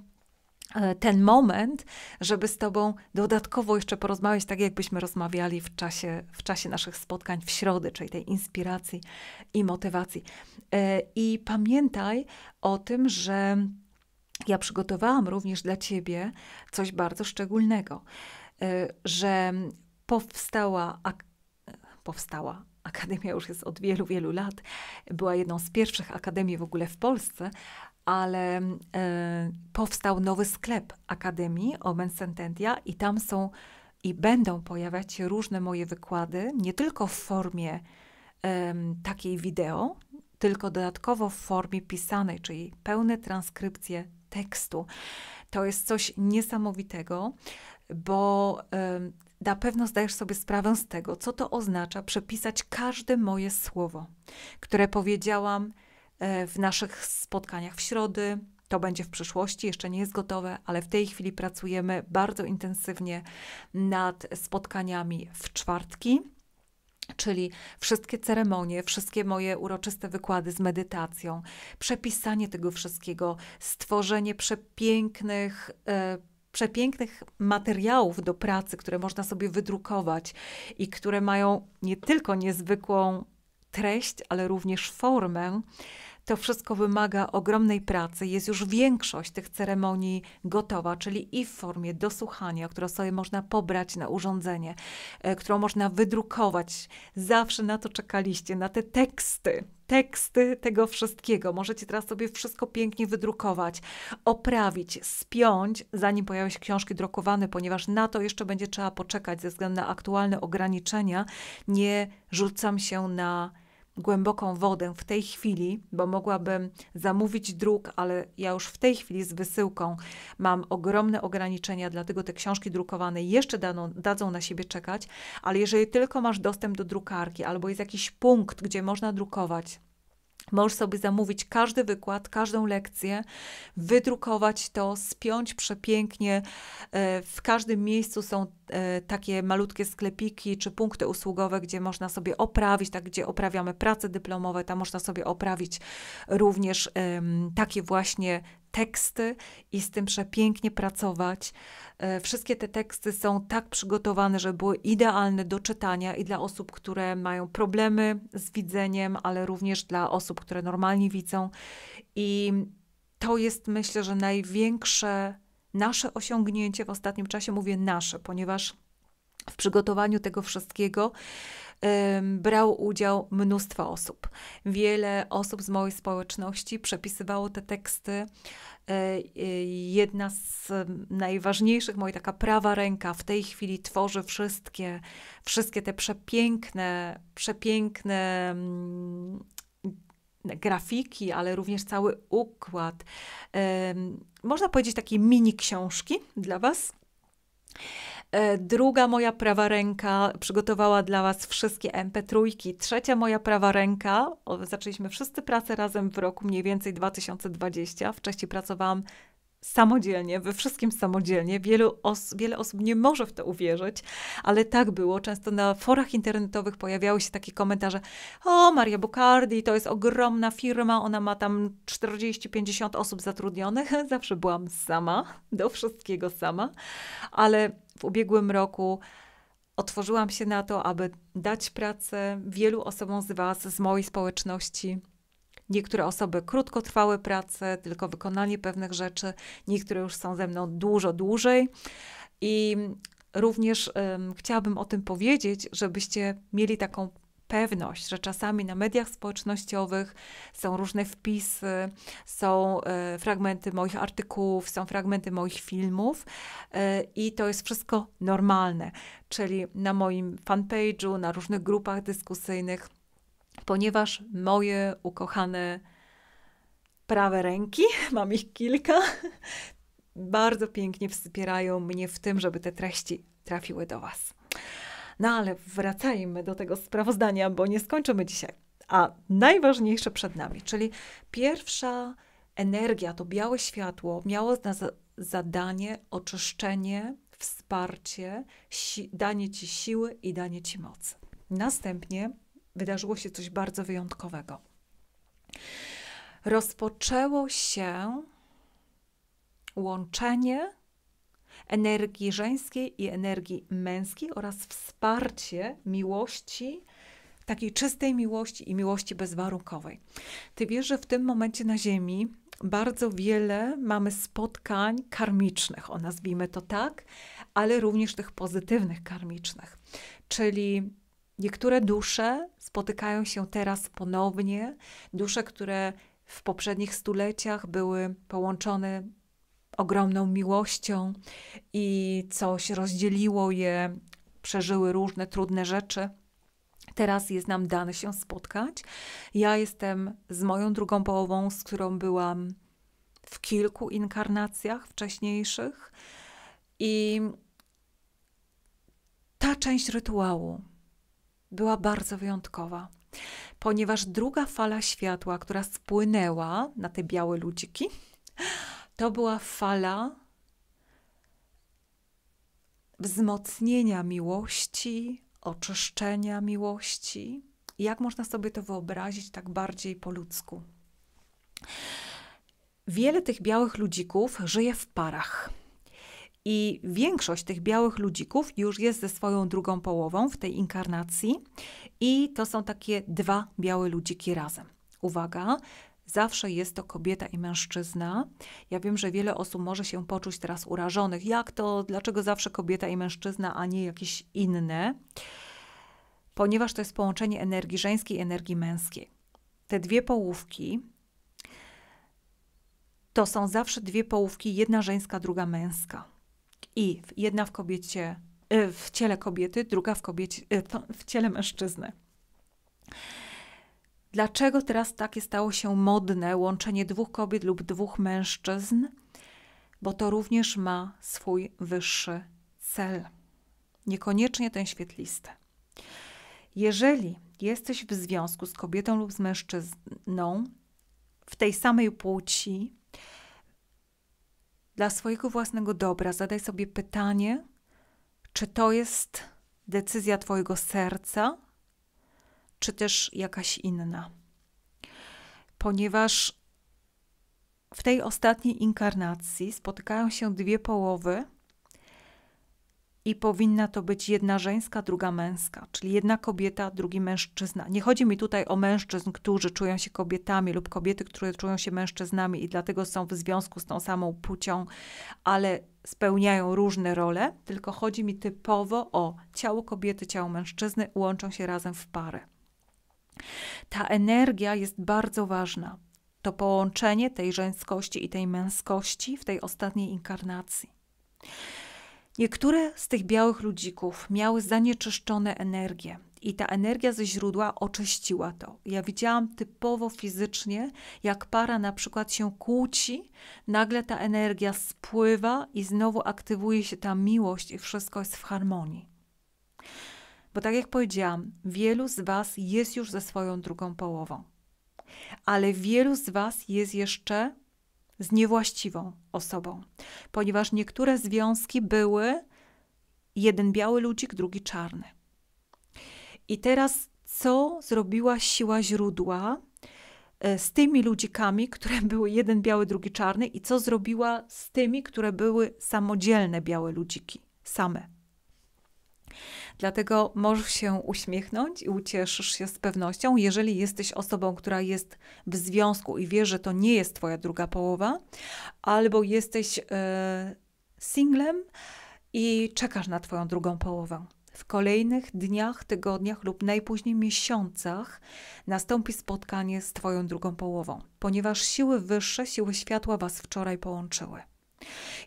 e, ten moment, żeby z Tobą dodatkowo jeszcze porozmawiać, tak jakbyśmy rozmawiali w czasie, w czasie naszych spotkań w środę, czyli tej inspiracji i motywacji. E, I pamiętaj o tym, że ja przygotowałam również dla Ciebie coś bardzo szczególnego, y, że powstała, ak powstała Akademia już jest od wielu, wielu lat. Była jedną z pierwszych akademii w ogóle w Polsce, ale y, powstał nowy sklep Akademii Omen Sententia i tam są i będą pojawiać się różne moje wykłady, nie tylko w formie takiej wideo, tylko dodatkowo w formie pisanej, czyli pełne transkrypcje tekstu. To jest coś niesamowitego, bo na pewno zdajesz sobie sprawę z tego, co to oznacza przepisać każde moje słowo, które powiedziałam e, w naszych spotkaniach w środę. To będzie w przyszłości, jeszcze nie jest gotowe, ale w tej chwili pracujemy bardzo intensywnie nad spotkaniami w czwartki Czyli wszystkie ceremonie, wszystkie moje uroczyste wykłady z medytacją, przepisanie tego wszystkiego, stworzenie przepięknych, e, przepięknych materiałów do pracy, które można sobie wydrukować i które mają nie tylko niezwykłą treść, ale również formę. To wszystko wymaga ogromnej pracy. Jest już większość tych ceremonii gotowa, czyli i w formie dosłuchania, które sobie można pobrać na urządzenie, e, którą można wydrukować. Zawsze na to czekaliście, na te teksty teksty tego wszystkiego. Możecie teraz sobie wszystko pięknie wydrukować, oprawić, spiąć, zanim pojawią się książki drukowane, ponieważ na to jeszcze będzie trzeba poczekać ze względu na aktualne ograniczenia. Nie rzucam się na głęboką wodę w tej chwili, bo mogłabym zamówić druk, ale ja już w tej chwili z wysyłką mam ogromne ograniczenia, dlatego te książki drukowane jeszcze dano, dadzą na siebie czekać, ale jeżeli tylko masz dostęp do drukarki albo jest jakiś punkt, gdzie można drukować, Możesz sobie zamówić każdy wykład, każdą lekcję, wydrukować to, spiąć przepięknie. E, w każdym miejscu są e, takie malutkie sklepiki czy punkty usługowe, gdzie można sobie oprawić, tak gdzie oprawiamy prace dyplomowe, tam można sobie oprawić również takie właśnie teksty i z tym przepięknie pracować. E, wszystkie te teksty są tak przygotowane, że były idealne do czytania i dla osób, które mają problemy z widzeniem, ale również dla osób, które normalnie widzą. I to jest myślę, że największe nasze osiągnięcie w ostatnim czasie, mówię nasze, ponieważ w przygotowaniu tego wszystkiego brał udział mnóstwo osób. Wiele osób z mojej społeczności przepisywało te teksty. E, jedna z najważniejszych, moja taka prawa ręka w tej chwili tworzy wszystkie, wszystkie te przepiękne, przepiękne grafiki, ale również cały układ. Można powiedzieć takie mini książki dla Was. E, druga moja prawa ręka przygotowała dla Was wszystkie MP3. Trzecia moja prawa ręka, zaczęliśmy wszyscy pracę razem w roku mniej więcej 2020. Wcześniej pracowałam samodzielnie, we wszystkim samodzielnie. Wielu os wiele osób nie może w to uwierzyć, ale tak było. Często na forach internetowych pojawiały się takie komentarze: O, Maria Bucardi, to jest ogromna firma, ona ma tam 40-50 osób zatrudnionych. [laughs] Zawsze byłam sama, do wszystkiego sama, ale w ubiegłym roku otworzyłam się na to, aby dać pracę wielu osobom z Was, z mojej społeczności. Niektóre osoby krótkotrwałe pracę, tylko wykonanie pewnych rzeczy, niektóre już są ze mną dużo dłużej. I również um, chciałabym o tym powiedzieć, żebyście mieli taką pewność, że czasami na mediach społecznościowych są różne wpisy, są e, fragmenty moich artykułów, są fragmenty moich filmów e, i to jest wszystko normalne, czyli na moim fanpage'u, na różnych grupach dyskusyjnych, ponieważ moje ukochane prawe ręki, [laughs] mam ich kilka, [laughs] bardzo pięknie wspierają mnie w tym, żeby te treści trafiły do Was. No ale wracajmy do tego sprawozdania, bo nie skończymy dzisiaj. A najważniejsze przed nami, czyli pierwsza energia, to białe światło, miało na za zadanie oczyszczenie, wsparcie, si danie ci siły i danie ci mocy. Następnie wydarzyło się coś bardzo wyjątkowego. Rozpoczęło się łączenie energii żeńskiej i energii męskiej oraz wsparcie miłości, takiej czystej miłości i miłości bezwarunkowej. Ty wiesz, że w tym momencie na Ziemi bardzo wiele mamy spotkań karmicznych, o nazwijmy to tak, ale również tych pozytywnych karmicznych. Czyli niektóre dusze spotykają się teraz ponownie, dusze, które w poprzednich stuleciach były połączone ogromną miłością i coś rozdzieliło je, przeżyły różne trudne rzeczy. Teraz jest nam dane się spotkać. Ja jestem z moją drugą połową, z którą byłam w kilku inkarnacjach wcześniejszych. I ta część rytuału była bardzo wyjątkowa, ponieważ druga fala światła, która spłynęła na te białe ludziki, to była fala wzmocnienia miłości, oczyszczenia miłości. Jak można sobie to wyobrazić tak bardziej po ludzku? Wiele tych białych ludzików żyje w parach. I większość tych białych ludzików już jest ze swoją drugą połową w tej inkarnacji, i to są takie dwa białe ludziki razem. Uwaga, Zawsze jest to kobieta i mężczyzna. Ja wiem, że wiele osób może się poczuć teraz urażonych. Jak to? Dlaczego zawsze kobieta i mężczyzna, a nie jakieś inne? Ponieważ to jest połączenie energii żeńskiej i energii męskiej. Te dwie połówki to są zawsze dwie połówki, jedna żeńska, druga męska. I jedna w kobiecie, e, w ciele kobiety, druga w kobiecie, e, w ciele mężczyzny dlaczego teraz takie stało się modne łączenie dwóch kobiet lub dwóch mężczyzn, bo to również ma swój wyższy cel, niekoniecznie ten świetlisty. Jeżeli jesteś w związku z kobietą lub z mężczyzną w tej samej płci, dla swojego własnego dobra zadaj sobie pytanie, czy to jest decyzja Twojego serca, czy też jakaś inna. Ponieważ w tej ostatniej inkarnacji spotykają się dwie połowy i powinna to być jedna żeńska, druga męska, czyli jedna kobieta, drugi mężczyzna. Nie chodzi mi tutaj o mężczyzn, którzy czują się kobietami lub kobiety, które czują się mężczyznami i dlatego są w związku z tą samą płcią, ale spełniają różne role, tylko chodzi mi typowo o ciało kobiety, ciało mężczyzny, łączą się razem w parę. Ta energia jest bardzo ważna. To połączenie tej żeńskości i tej męskości w tej ostatniej inkarnacji. Niektóre z tych białych ludzików miały zanieczyszczone energię i ta energia ze źródła oczyściła to. Ja widziałam typowo fizycznie, jak para na przykład się kłóci, nagle ta energia spływa i znowu aktywuje się ta miłość i wszystko jest w harmonii. Bo tak jak powiedziałam, wielu z Was jest już ze swoją drugą połową, ale wielu z Was jest jeszcze z niewłaściwą osobą, ponieważ niektóre związki były jeden biały ludzik, drugi czarny. I teraz, co zrobiła siła źródła e, z tymi ludzikami, które były jeden biały, drugi czarny, i co zrobiła z tymi, które były samodzielne białe ludziki, same? Dlatego możesz się uśmiechnąć i ucieszysz się z pewnością, jeżeli jesteś osobą, która jest w związku i wie, że to nie jest Twoja druga połowa, albo jesteś yy, singlem i czekasz na Twoją drugą połowę w kolejnych dniach, tygodniach lub najpóźniej miesiącach nastąpi spotkanie z Twoją drugą połową, ponieważ siły wyższe, siły światła Was wczoraj połączyły.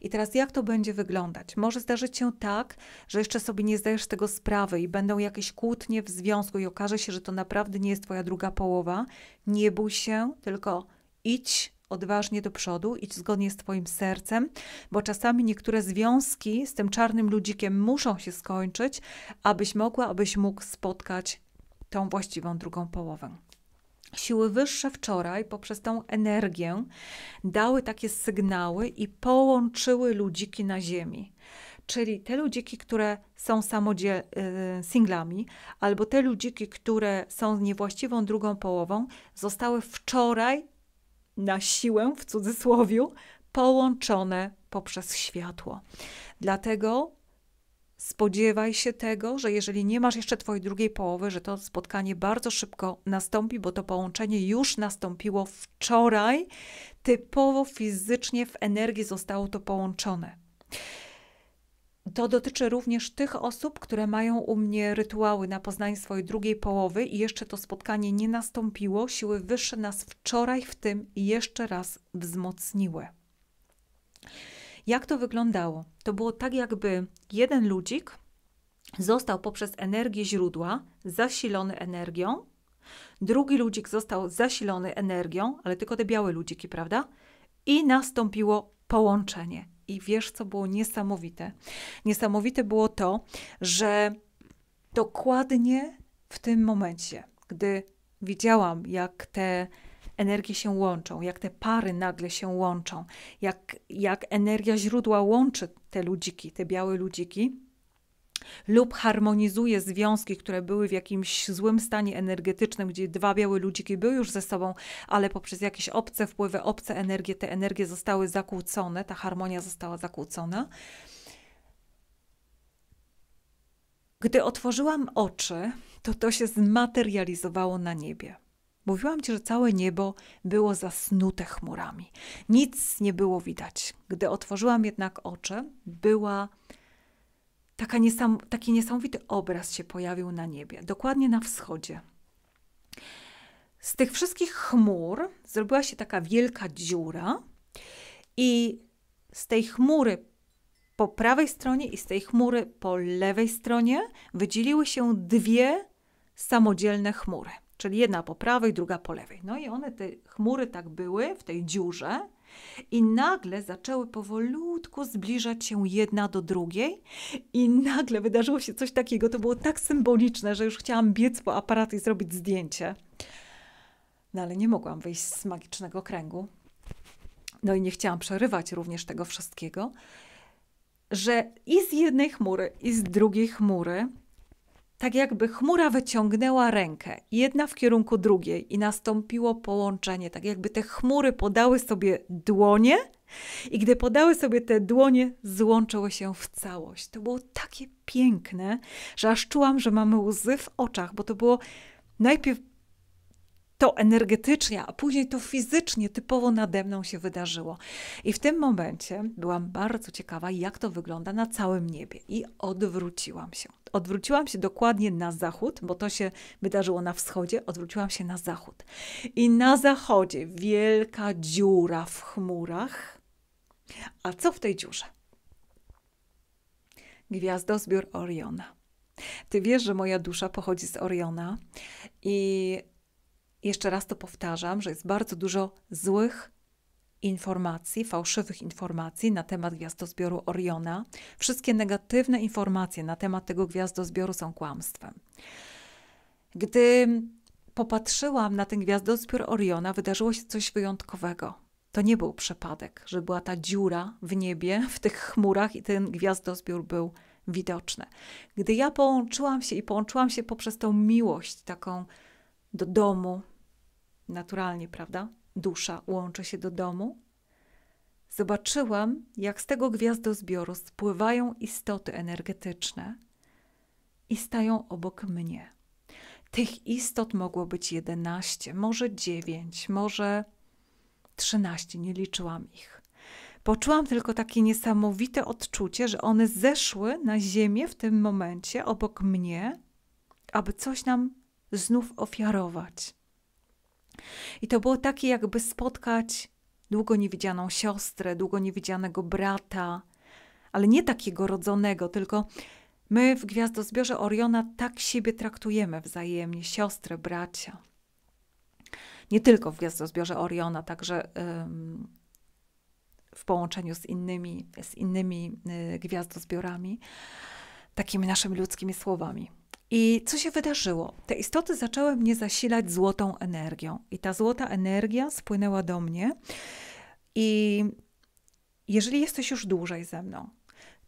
I teraz jak to będzie wyglądać? Może zdarzyć się tak, że jeszcze sobie nie zdajesz tego sprawy i będą jakieś kłótnie w związku i okaże się, że to naprawdę nie jest twoja druga połowa. Nie bój się, tylko idź odważnie do przodu, idź zgodnie z Twoim sercem, bo czasami niektóre związki z tym czarnym ludzikiem muszą się skończyć, abyś mogła, abyś mógł spotkać tą właściwą drugą połowę siły wyższe wczoraj poprzez tą energię dały takie sygnały i połączyły ludziki na Ziemi. Czyli te ludziki, które są samodziel, y, singlami, albo te ludziki, które są niewłaściwą drugą połową, zostały wczoraj na siłę, w cudzysłowie, połączone poprzez światło. Dlatego Spodziewaj się tego, że jeżeli nie masz jeszcze Twojej drugiej połowy, że to spotkanie bardzo szybko nastąpi, bo to połączenie już nastąpiło wczoraj. Typowo fizycznie w energii zostało to połączone. To dotyczy również tych osób, które mają u mnie rytuały na poznanie swojej drugiej połowy i jeszcze to spotkanie nie nastąpiło. Siły wyższe nas wczoraj w tym jeszcze raz wzmocniły. Jak to wyglądało? To było tak, jakby jeden ludzik został poprzez energię źródła zasilony energią, drugi ludzik został zasilony energią, ale tylko te białe ludziki, prawda? I nastąpiło połączenie. I wiesz, co było niesamowite? Niesamowite było to, że dokładnie w tym momencie, gdy widziałam, jak te energie się łączą, jak te pary nagle się łączą, jak, jak energia źródła łączy te ludziki, te białe ludziki, lub harmonizuje związki, które były w jakimś złym stanie energetycznym, gdzie dwa białe ludziki były już ze sobą, ale poprzez jakieś obce wpływy, obce energie, te energie zostały zakłócone, ta harmonia została zakłócona. Gdy otworzyłam oczy, to to się zmaterializowało na niebie. Mówiłam ci, że całe niebo było zasnute chmurami. Nic nie było widać. Gdy otworzyłam jednak oczy, była taka niesam, taki niesamowity obraz się pojawił na niebie, dokładnie na wschodzie. Z tych wszystkich chmur zrobiła się taka wielka dziura, i z tej chmury po prawej stronie i z tej chmury po lewej stronie wydzieliły się dwie samodzielne chmury czyli jedna po prawej, druga po lewej. No i one, te chmury tak były w tej dziurze i nagle zaczęły powolutku zbliżać się jedna do drugiej i nagle wydarzyło się coś takiego, to było tak symboliczne, że już chciałam biec po aparat i zrobić zdjęcie. No ale nie mogłam wyjść z magicznego kręgu. No i nie chciałam przerywać również tego wszystkiego, że i z jednej chmury, i z drugiej chmury tak jakby chmura wyciągnęła rękę, jedna w kierunku drugiej, i nastąpiło połączenie, tak jakby te chmury podały sobie dłonie, i gdy podały sobie te dłonie, złączyły się w całość. To było takie piękne, że aż czułam, że mamy łzy w oczach, bo to było najpierw to energetycznie, a później to fizycznie typowo nade mną się wydarzyło. I w tym momencie byłam bardzo ciekawa, jak to wygląda na całym niebie. I odwróciłam się. Odwróciłam się dokładnie na zachód, bo to się wydarzyło na wschodzie, odwróciłam się na zachód. I na zachodzie wielka dziura w chmurach. A co w tej dziurze? Gwiazdozbiór Oriona. Ty wiesz, że moja dusza pochodzi z Oriona i jeszcze raz to powtarzam, że jest bardzo dużo złych informacji, fałszywych informacji na temat gwiazdozbioru Oriona. Wszystkie negatywne informacje na temat tego gwiazdozbioru są kłamstwem. Gdy popatrzyłam na ten gwiazdozbiór Oriona, wydarzyło się coś wyjątkowego. To nie był przypadek, że była ta dziura w niebie, w tych chmurach i ten gwiazdozbiór był widoczny. Gdy ja połączyłam się i połączyłam się poprzez tą miłość taką do domu, naturalnie, prawda? Dusza łączy się do domu. Zobaczyłam, jak z tego gwiazdozbioru spływają istoty energetyczne i stają obok mnie. Tych istot mogło być 11, może 9, może 13, nie liczyłam ich. Poczułam tylko takie niesamowite odczucie, że one zeszły na ziemię w tym momencie obok mnie, aby coś nam znów ofiarować. I to było takie, jakby spotkać długo niewidzianą siostrę, długo niewidzianego brata, ale nie takiego rodzonego, tylko my w gwiazdozbiorze Oriona tak siebie traktujemy wzajemnie siostrę, bracia. Nie tylko w gwiazdozbiorze Oriona, także. Ym, w połączeniu z innymi, z innymi y, gwiazdozbiorami, takimi naszymi ludzkimi słowami. I co się wydarzyło? Te istoty zaczęły mnie zasilać złotą energią, i ta złota energia spłynęła do mnie. I jeżeli jesteś już dłużej ze mną,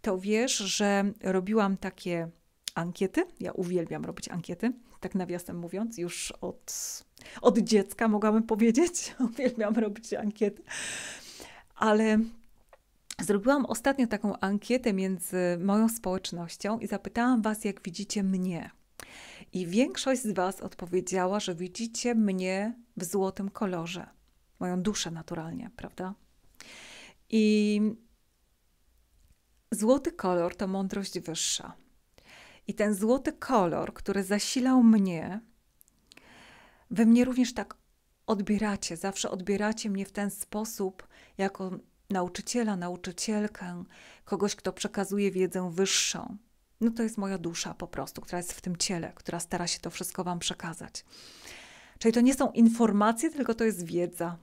to wiesz, że robiłam takie ankiety. Ja uwielbiam robić ankiety, tak nawiasem mówiąc, już od, od dziecka mogłabym powiedzieć. [laughs] uwielbiam robić ankiety. Ale Zrobiłam ostatnio taką ankietę między moją społecznością i zapytałam Was, jak widzicie mnie. I większość z Was odpowiedziała, że widzicie mnie w złotym kolorze, moją duszę naturalnie, prawda? I złoty kolor to mądrość wyższa. I ten złoty kolor, który zasilał mnie, Wy mnie również tak odbieracie, zawsze odbieracie mnie w ten sposób, jako nauczyciela, nauczycielkę, kogoś, kto przekazuje wiedzę wyższą. No to jest moja dusza po prostu, która jest w tym ciele, która stara się to wszystko Wam przekazać. Czyli to nie są informacje, tylko to jest wiedza.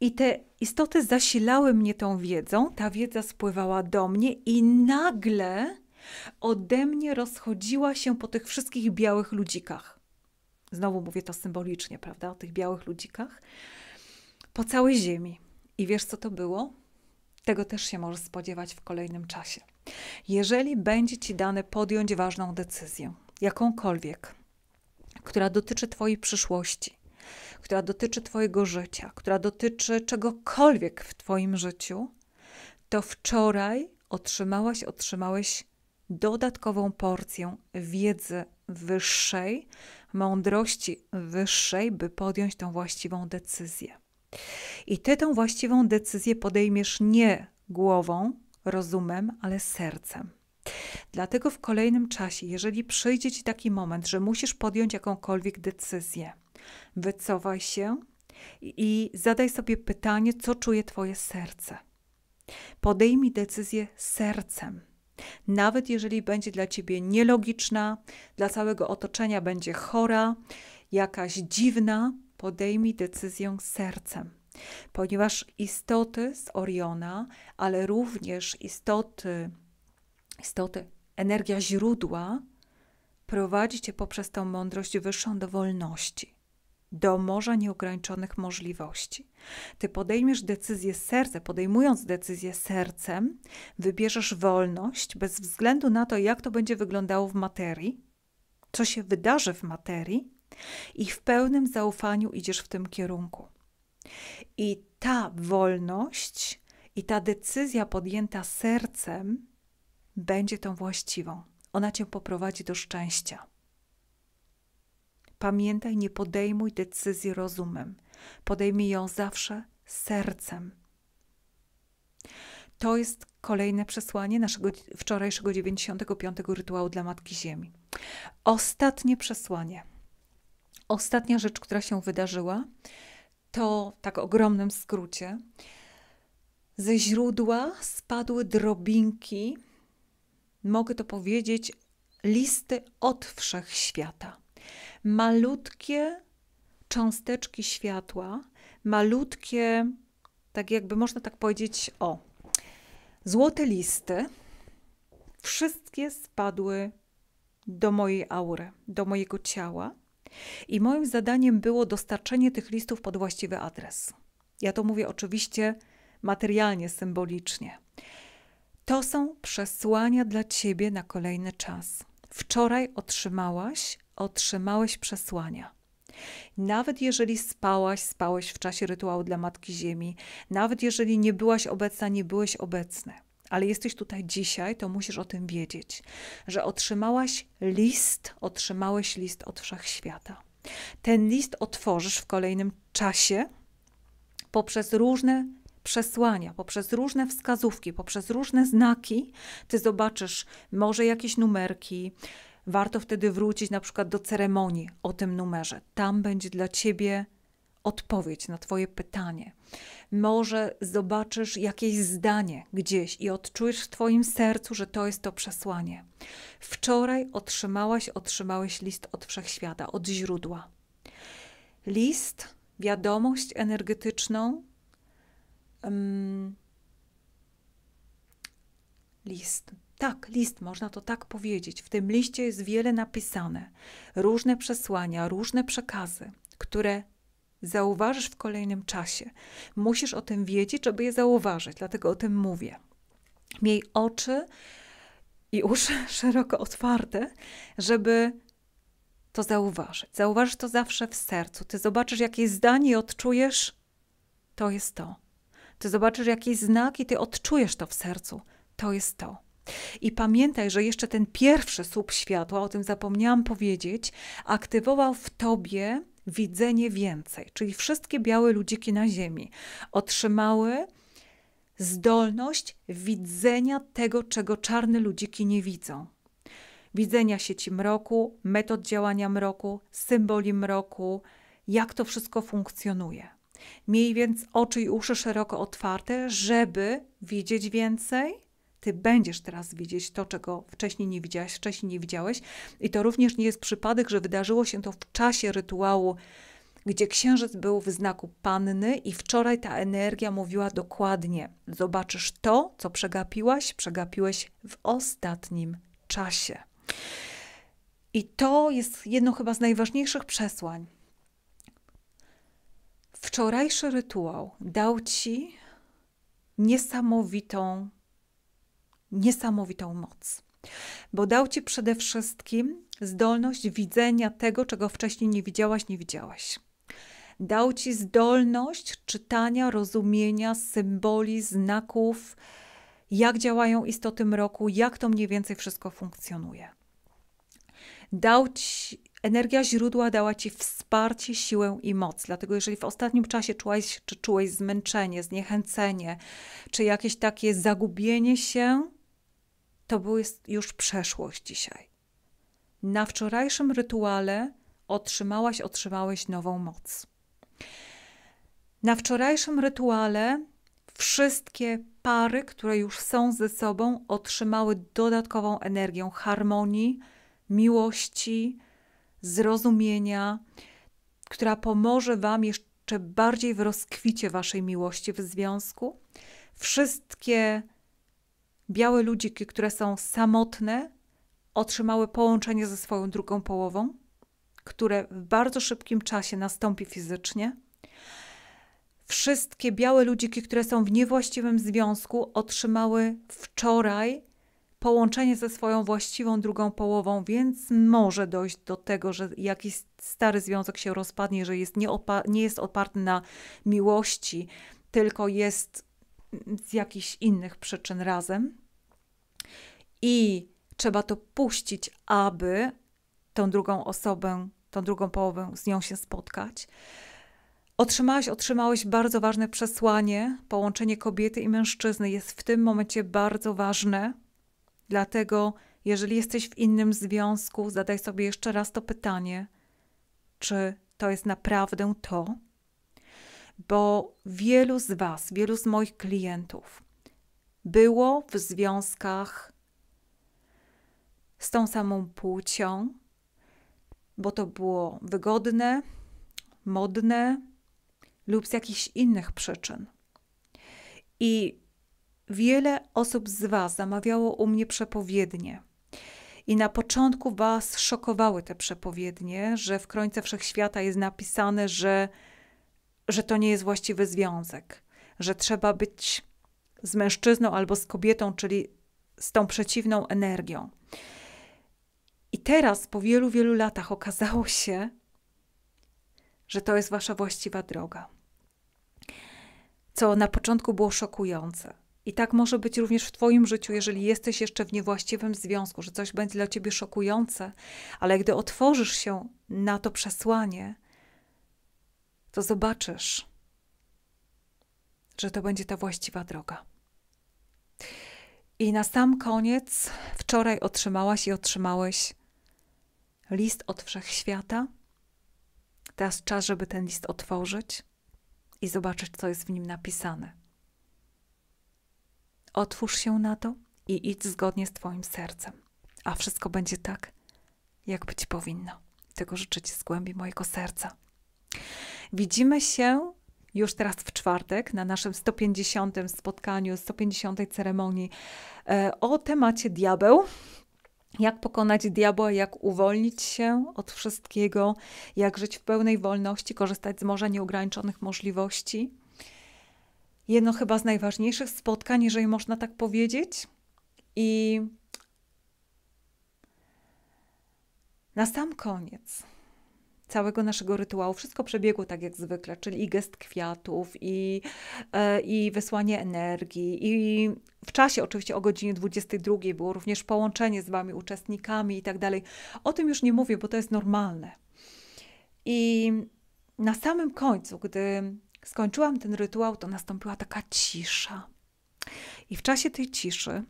I te istoty zasilały mnie tą wiedzą, ta wiedza spływała do mnie i nagle ode mnie rozchodziła się po tych wszystkich białych ludzikach. Znowu mówię to symbolicznie, prawda? O tych białych ludzikach po całej ziemi. I wiesz, co to było? Tego też się możesz spodziewać w kolejnym czasie. Jeżeli będzie Ci dane podjąć ważną decyzję, jakąkolwiek, która dotyczy Twojej przyszłości, która dotyczy Twojego życia, która dotyczy czegokolwiek w Twoim życiu, to wczoraj otrzymałaś, otrzymałeś dodatkową porcję wiedzy wyższej, mądrości wyższej, by podjąć tą właściwą decyzję. I ty tą właściwą decyzję podejmiesz nie głową, rozumem, ale sercem. Dlatego w kolejnym czasie, jeżeli przyjdzie ci taki moment, że musisz podjąć jakąkolwiek decyzję, wycofaj się i, zadaj sobie pytanie, co czuje twoje serce. Podejmij decyzję sercem. Nawet jeżeli będzie dla ciebie nielogiczna, dla całego otoczenia będzie chora, jakaś dziwna, podejmij decyzję sercem, ponieważ istoty z Oriona, ale również istoty, istoty energia źródła prowadzi cię poprzez tą mądrość wyższą do wolności do morza nieograniczonych możliwości. Ty podejmiesz decyzję sercem, podejmując decyzję sercem, wybierzesz wolność bez względu na to, jak to będzie wyglądało w materii, co się wydarzy w materii, i w pełnym zaufaniu idziesz w tym kierunku. I ta wolność i ta decyzja podjęta sercem będzie tą właściwą. Ona cię poprowadzi do szczęścia. Pamiętaj, nie podejmuj decyzji rozumem. Podejmij ją zawsze sercem. To jest kolejne przesłanie naszego wczorajszego 95. rytuału dla Matki Ziemi. Ostatnie przesłanie. Ostatnia rzecz, która się wydarzyła, to w tak ogromnym skrócie. Ze źródła spadły drobinki, mogę to powiedzieć, listy od wszechświata. Malutkie cząsteczki światła, malutkie, tak jakby można tak powiedzieć, o, złote listy, wszystkie spadły do mojej aury, do mojego ciała i moim zadaniem było dostarczenie tych listów pod właściwy adres. Ja to mówię oczywiście materialnie, symbolicznie. To są przesłania dla ciebie na kolejny czas. Wczoraj otrzymałaś, otrzymałeś przesłania. Nawet jeżeli spałaś, spałeś w czasie rytuału dla Matki Ziemi, nawet jeżeli nie byłaś obecna, nie byłeś obecny ale jesteś tutaj dzisiaj, to musisz o tym wiedzieć, że otrzymałaś list, otrzymałeś list od wszechświata. Ten list otworzysz w kolejnym czasie poprzez różne przesłania, poprzez różne wskazówki, poprzez różne znaki. Ty zobaczysz może jakieś numerki. Warto wtedy wrócić na przykład do ceremonii o tym numerze. Tam będzie dla ciebie odpowiedź na Twoje pytanie może zobaczysz jakieś zdanie gdzieś i odczujesz w Twoim sercu, że to jest to przesłanie. Wczoraj otrzymałaś, otrzymałeś list od wszechświata, od źródła. List, wiadomość energetyczną. Um, list. Tak, list, można to tak powiedzieć. W tym liście jest wiele napisane, różne przesłania, różne przekazy, które zauważysz w kolejnym czasie. Musisz o tym wiedzieć, żeby je zauważyć, dlatego o tym mówię. Miej oczy i uszy [laughs] szeroko otwarte, żeby to zauważyć. Zauważysz to zawsze w sercu. Ty zobaczysz jakieś zdanie i odczujesz, to jest to. Ty zobaczysz jakieś znaki, i ty odczujesz to w sercu. To jest to. I pamiętaj, że jeszcze ten pierwszy słup światła, o tym zapomniałam powiedzieć, aktywował w tobie Widzenie Więcej, czyli wszystkie białe ludziki na Ziemi, otrzymały zdolność widzenia tego, czego czarne ludziki nie widzą. Widzenia sieci mroku, metod działania mroku, symboli mroku, jak to wszystko funkcjonuje. Miej więc oczy i uszy szeroko otwarte, żeby widzieć więcej ty będziesz teraz widzieć to, czego wcześniej nie widziałaś, wcześniej nie widziałeś. I to również nie jest przypadek, że wydarzyło się to w czasie rytuału, gdzie księżyc był w znaku panny, i wczoraj ta energia mówiła dokładnie: Zobaczysz to, co przegapiłaś, przegapiłeś w ostatnim czasie. I to jest jedno chyba z najważniejszych przesłań. Wczorajszy rytuał dał ci niesamowitą niesamowitą moc, bo dał ci przede wszystkim zdolność widzenia tego, czego wcześniej nie widziałaś, nie widziałaś. Dał ci zdolność czytania, rozumienia symboli, znaków, jak działają istoty mroku, jak to mniej więcej wszystko funkcjonuje. Dał ci, energia źródła dała ci wsparcie, siłę i moc. Dlatego, jeżeli w ostatnim czasie czułeś, czy czułeś zmęczenie, zniechęcenie, czy jakieś takie zagubienie się, to był już przeszłość dzisiaj. Na wczorajszym rytuale otrzymałaś, otrzymałeś nową moc. Na wczorajszym rytuale wszystkie pary, które już są ze sobą, otrzymały dodatkową energię harmonii, miłości, zrozumienia, która pomoże Wam jeszcze bardziej w rozkwicie Waszej miłości w związku. Wszystkie białe ludziki, które są samotne, otrzymały połączenie ze swoją drugą połową, które w bardzo szybkim czasie nastąpi fizycznie. Wszystkie białe ludziki, które są w niewłaściwym związku, otrzymały wczoraj połączenie ze swoją właściwą drugą połową, więc może dojść do tego, że jakiś stary związek się rozpadnie, że jest nie, nie jest oparty na miłości, tylko jest z jakichś innych przyczyn razem i trzeba to puścić, aby tą drugą osobę, tą drugą połowę z nią się spotkać. Otrzymałeś, otrzymałeś bardzo ważne przesłanie. Połączenie kobiety i mężczyzny jest w tym momencie bardzo ważne. Dlatego, jeżeli jesteś w innym związku, zadaj sobie jeszcze raz to pytanie: czy to jest naprawdę to? bo wielu z Was, wielu z moich klientów było w związkach z tą samą płcią, bo to było wygodne, modne lub z jakichś innych przyczyn. I wiele osób z Was zamawiało u mnie przepowiednie. I na początku Was szokowały te przepowiednie, że w końcu wszechświata jest napisane, że że to nie jest właściwy związek, że trzeba być z mężczyzną albo z kobietą, czyli z tą przeciwną energią. I teraz, po wielu, wielu latach, okazało się, że to jest wasza właściwa droga. Co na początku było szokujące. I tak może być również w Twoim życiu, jeżeli jesteś jeszcze w niewłaściwym związku, że coś będzie dla Ciebie szokujące, ale gdy otworzysz się na to przesłanie, to zobaczysz, że to będzie ta właściwa droga. I na sam koniec, wczoraj otrzymałaś i otrzymałeś list od wszechświata. Teraz czas, żeby ten list otworzyć i zobaczyć, co jest w nim napisane. Otwórz się na to i idź zgodnie z Twoim sercem, a wszystko będzie tak, jak być powinno. Tego życzę Ci z głębi mojego serca. Widzimy się już teraz w czwartek na naszym 150. spotkaniu, 150. ceremonii e, o temacie diabeł. Jak pokonać diabła, jak uwolnić się od wszystkiego, jak żyć w pełnej wolności, korzystać z morza nieograniczonych możliwości. Jedno chyba z najważniejszych spotkań, jeżeli można tak powiedzieć. I na sam koniec całego naszego rytuału wszystko przebiegło tak jak zwykle, czyli i gest kwiatów, i, e, i wysłanie energii, i w czasie oczywiście o godzinie 22 było również połączenie z Wami uczestnikami i tak dalej. O tym już nie mówię, bo to jest normalne. I na samym końcu, gdy skończyłam ten rytuał, to nastąpiła taka cisza. I w czasie tej ciszy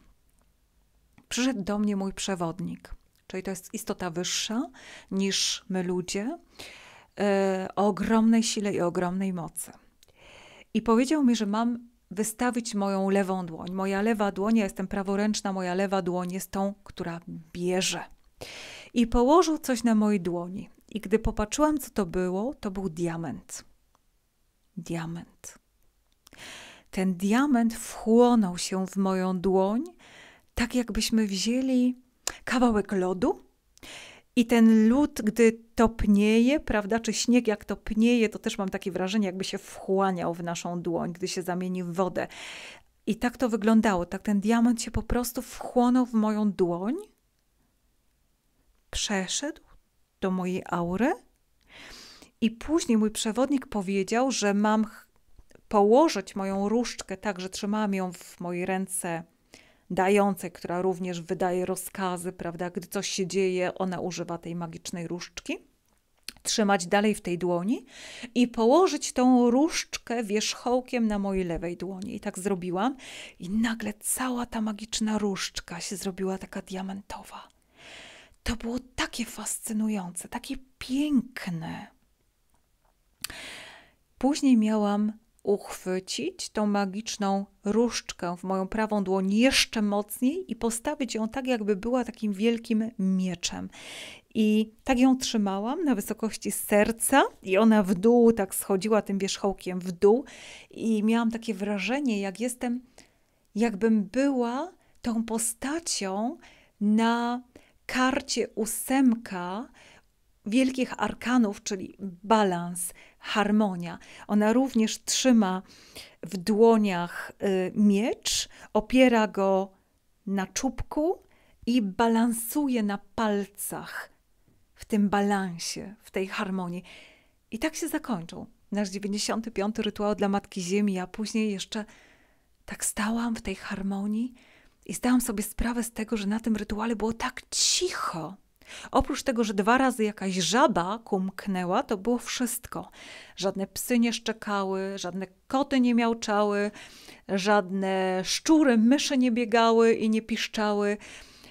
przyszedł do mnie mój przewodnik czyli to jest istota wyższa niż my ludzie, e, o ogromnej sile i ogromnej mocy. I powiedział mi, że mam wystawić moją lewą dłoń. Moja lewa dłoń, ja jestem praworęczna, moja lewa dłoń jest tą, która bierze. I położył coś na mojej dłoni. I gdy popatrzyłam, co to było, to był diament. Diament. Ten diament wchłonął się w moją dłoń, tak jakbyśmy wzięli kawałek lodu. I ten lód, gdy topnieje, prawda, czy śnieg jak topnieje, to też mam takie wrażenie, jakby się wchłaniał w naszą dłoń, gdy się zamieni w wodę. I tak to wyglądało, tak ten diament się po prostu wchłonął w moją dłoń, przeszedł do mojej aury i później mój przewodnik powiedział, że mam położyć moją różdżkę tak, że trzymałam ją w mojej ręce dającej, która również wydaje rozkazy, prawda? Gdy coś się dzieje, ona używa tej magicznej różdżki. Trzymać dalej w tej dłoni i położyć tą różdżkę wierzchołkiem na mojej lewej dłoni. I tak zrobiłam, i nagle cała ta magiczna różdżka się zrobiła taka diamentowa. To było takie fascynujące, takie piękne. Później miałam uchwycić tą magiczną różdżkę w moją prawą dłoń jeszcze mocniej i postawić ją tak, jakby była takim wielkim mieczem. I tak ją trzymałam na wysokości serca, i ona w dół tak schodziła tym wierzchołkiem w dół, i miałam takie wrażenie, jak jestem, jakbym była tą postacią na karcie ósemka wielkich arkanów, czyli balans, harmonia. Ona również trzyma w dłoniach y, miecz, opiera go na czubku i balansuje na palcach w tym balansie, w tej harmonii. I tak się zakończył nasz 95. rytuał dla Matki Ziemi, a później jeszcze tak stałam w tej harmonii i zdałam sobie sprawę z tego, że na tym rytuale było tak cicho. Oprócz tego, że dwa razy jakaś żaba kumknęła, to było wszystko. Żadne psy nie szczekały, żadne koty nie miałczały, żadne szczury, myszy nie biegały i nie piszczały,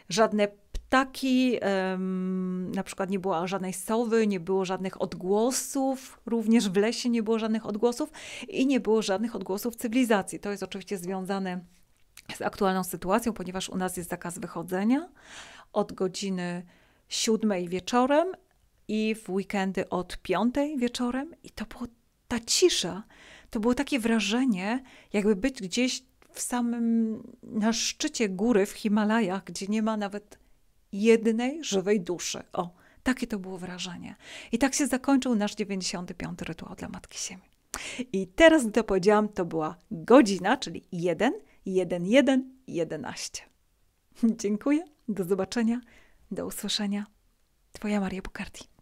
żadne ptaki, um, na przykład nie było żadnej sowy, nie było żadnych odgłosów, również w lesie nie było żadnych odgłosów i nie było żadnych odgłosów cywilizacji. To jest oczywiście związane z aktualną sytuacją, ponieważ u nas jest zakaz wychodzenia od godziny siódmej wieczorem i w weekendy od piątej wieczorem. I to była ta cisza, to było takie wrażenie, jakby być gdzieś w samym, na szczycie góry w Himalajach, gdzie nie ma nawet jednej żywej duszy. O, takie to było wrażenie. I tak się zakończył nasz 95. rytuał dla Matki Ziemi. I teraz, gdy to powiedziałam, to była godzina, czyli 1, 1, 1, 11. Dziękuję, do zobaczenia do usłyszenia. Twoja Maria Bukarti.